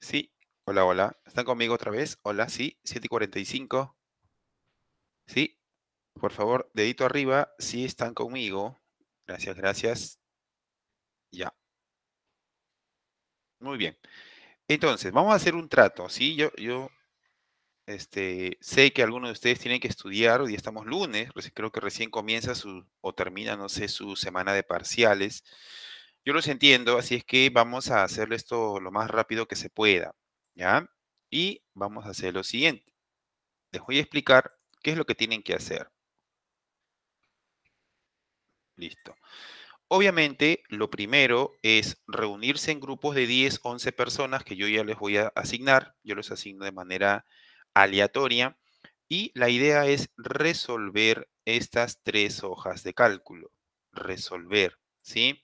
Sí, hola, hola. ¿Están conmigo otra vez? Hola, sí, 7.45, y Sí, por favor, dedito arriba, sí están conmigo. Gracias, gracias. Ya. Muy bien. Entonces, vamos a hacer un trato, ¿sí? Yo, yo este, sé que algunos de ustedes tienen que estudiar, hoy estamos lunes, creo que recién comienza su, o termina, no sé, su semana de parciales. Yo los entiendo, así es que vamos a hacer esto lo más rápido que se pueda, ¿ya? Y vamos a hacer lo siguiente. Les voy a explicar qué es lo que tienen que hacer. Listo. Obviamente, lo primero es reunirse en grupos de 10, 11 personas que yo ya les voy a asignar. Yo los asigno de manera aleatoria. Y la idea es resolver estas tres hojas de cálculo. Resolver, ¿sí?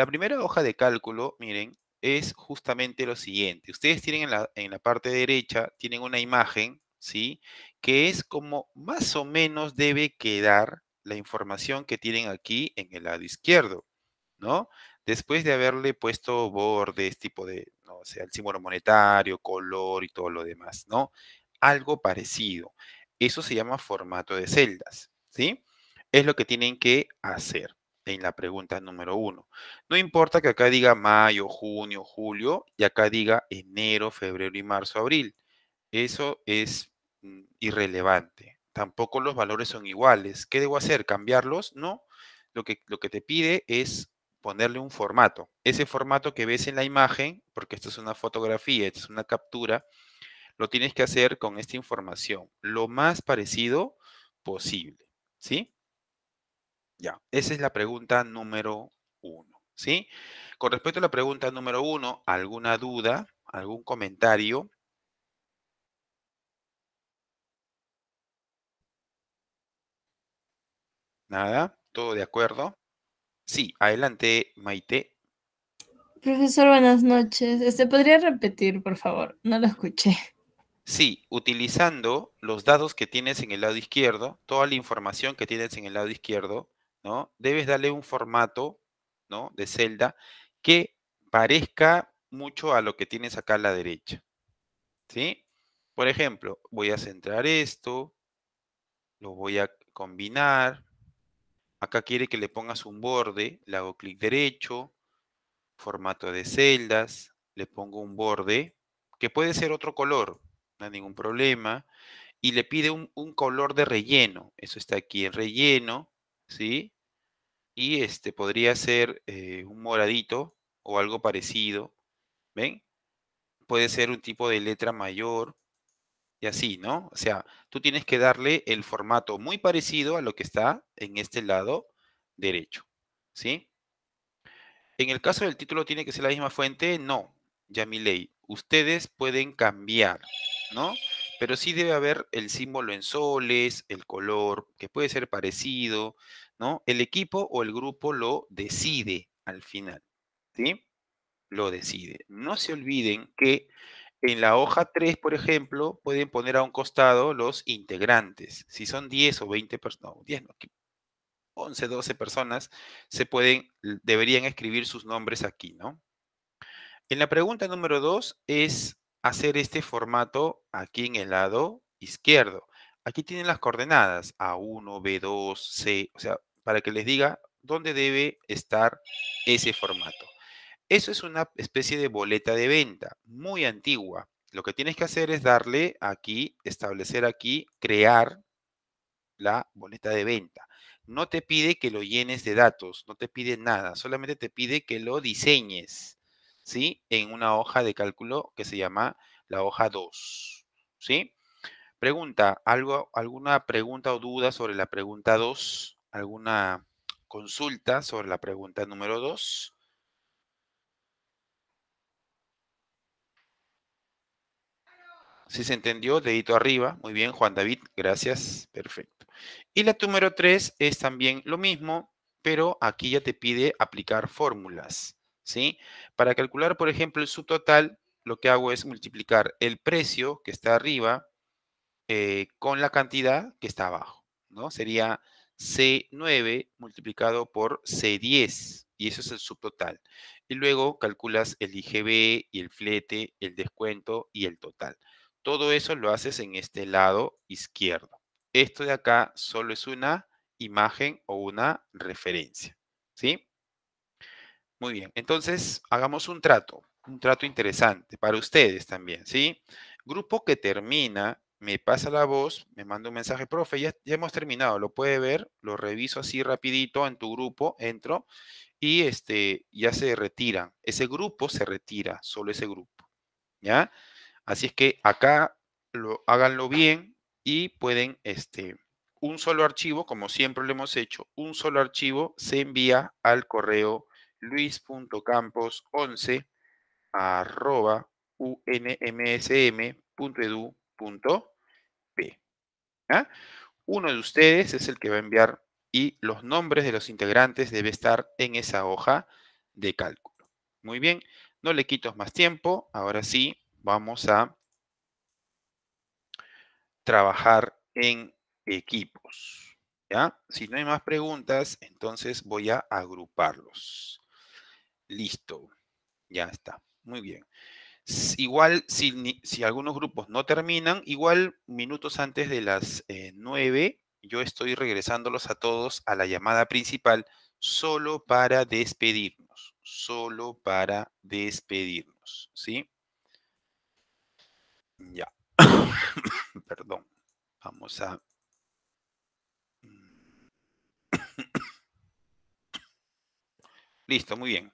La primera hoja de cálculo, miren, es justamente lo siguiente. Ustedes tienen en la, parte derecha, tienen una imagen, ¿sí? Que es como más o menos debe quedar la información que tienen aquí en el lado izquierdo, ¿no? Después de haberle puesto bordes, tipo de, no sé, sea, el símbolo monetario, color y todo lo demás, ¿no? Algo parecido. Eso se llama formato de celdas, ¿sí? Es lo que tienen que hacer en la pregunta número uno. No importa que acá diga mayo, junio, julio y acá diga enero, febrero y marzo, abril. Eso es mm, irrelevante. Tampoco los valores son iguales. ¿Qué debo hacer? ¿Cambiarlos? No. Lo que, lo que te pide es ponerle un formato. Ese formato que ves en la imagen, porque esto es una fotografía, es una captura, lo tienes que hacer con esta información lo más parecido posible. ¿Sí? Ya, esa es la pregunta número uno, ¿sí? Con respecto a la pregunta número uno, ¿alguna duda, algún comentario? Nada, todo de acuerdo. Sí, adelante, Maite. Profesor, buenas noches. ¿Se este, podría repetir, por favor. No lo escuché. Sí, utilizando los dados que tienes en el lado izquierdo, toda la información que tienes en el lado izquierdo, ¿no? Debes darle un formato, ¿no? De celda que parezca mucho a lo que tienes acá a la derecha. ¿Sí? Por ejemplo, voy a centrar esto, lo voy a combinar. Acá quiere que le pongas un borde, le hago clic derecho, formato de celdas, le pongo un borde, que puede ser otro color, no hay ningún problema. Y le pide un, un color de relleno, eso está aquí en relleno. ¿sí? Y este podría ser eh, un moradito o algo parecido, ¿ven? Puede ser un tipo de letra mayor y así, ¿no? O sea, tú tienes que darle el formato muy parecido a lo que está en este lado derecho, ¿sí? En el caso del título, ¿tiene que ser la misma fuente? No, Ya mi ley. Ustedes pueden cambiar, ¿no? pero sí debe haber el símbolo en soles, el color, que puede ser parecido, ¿no? El equipo o el grupo lo decide al final, ¿sí? Lo decide. No se olviden que en la hoja 3, por ejemplo, pueden poner a un costado los integrantes. Si son 10 o 20 personas, no, 10 no, 11, 12 personas, se pueden, deberían escribir sus nombres aquí, ¿no? En la pregunta número 2 es hacer este formato aquí en el lado izquierdo. Aquí tienen las coordenadas A1, B2, C, o sea, para que les diga dónde debe estar ese formato. Eso es una especie de boleta de venta muy antigua. Lo que tienes que hacer es darle aquí, establecer aquí, crear la boleta de venta. No te pide que lo llenes de datos, no te pide nada, solamente te pide que lo diseñes. ¿sí? En una hoja de cálculo que se llama la hoja 2, ¿sí? Pregunta, algo, ¿alguna pregunta o duda sobre la pregunta 2? ¿Alguna consulta sobre la pregunta número 2? Si se entendió, dedito arriba. Muy bien, Juan David, gracias. Perfecto. Y la número 3 es también lo mismo, pero aquí ya te pide aplicar fórmulas. ¿sí? Para calcular, por ejemplo, el subtotal, lo que hago es multiplicar el precio que está arriba eh, con la cantidad que está abajo, ¿no? Sería C9 multiplicado por C10 y eso es el subtotal. Y luego calculas el IGB y el flete, el descuento y el total. Todo eso lo haces en este lado izquierdo. Esto de acá solo es una imagen o una referencia, ¿sí? Muy bien, entonces hagamos un trato, un trato interesante para ustedes también, ¿sí? Grupo que termina, me pasa la voz, me manda un mensaje, profe, ya, hemos terminado, lo puede ver, lo reviso así rapidito en tu grupo, entro y este, ya se retiran. Ese grupo se retira, solo ese grupo, ¿ya? Así es que acá lo, háganlo bien y pueden, este, un solo archivo, como siempre lo hemos hecho, un solo archivo se envía al correo luis.campos11 arroba unmsm.edu.p. ¿ah? Uno de ustedes es el que va a enviar y los nombres de los integrantes debe estar en esa hoja de cálculo. Muy bien, no le quito más tiempo. Ahora sí, vamos a trabajar en equipos. ¿ya? Si no hay más preguntas, entonces voy a agruparlos. Listo. Ya está. Muy bien. Igual, si, algunos grupos no terminan, igual minutos antes de las eh, nueve, 9, yo estoy regresándolos a todos a la llamada principal solo para despedirnos. Solo para despedirnos. ¿Sí? Ya. (coughs) Perdón. Vamos a (coughs) Listo, muy bien.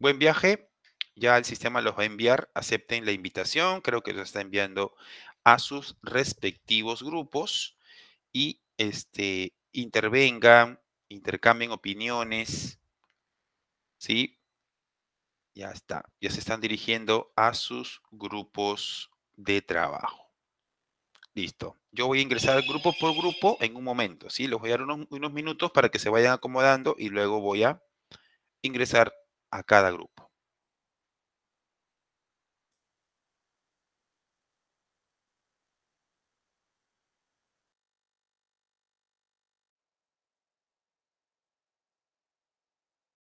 Buen viaje. Ya el sistema los va a enviar. Acepten la invitación. Creo que los está enviando a sus respectivos grupos y este, intervengan, intercambien opiniones. ¿Sí? Ya está. Ya se están dirigiendo a sus grupos de trabajo. Listo. Yo voy a ingresar grupo por grupo en un momento, ¿sí? Les voy a dar unos, minutos para que se vayan acomodando y luego voy a ingresar a cada grupo.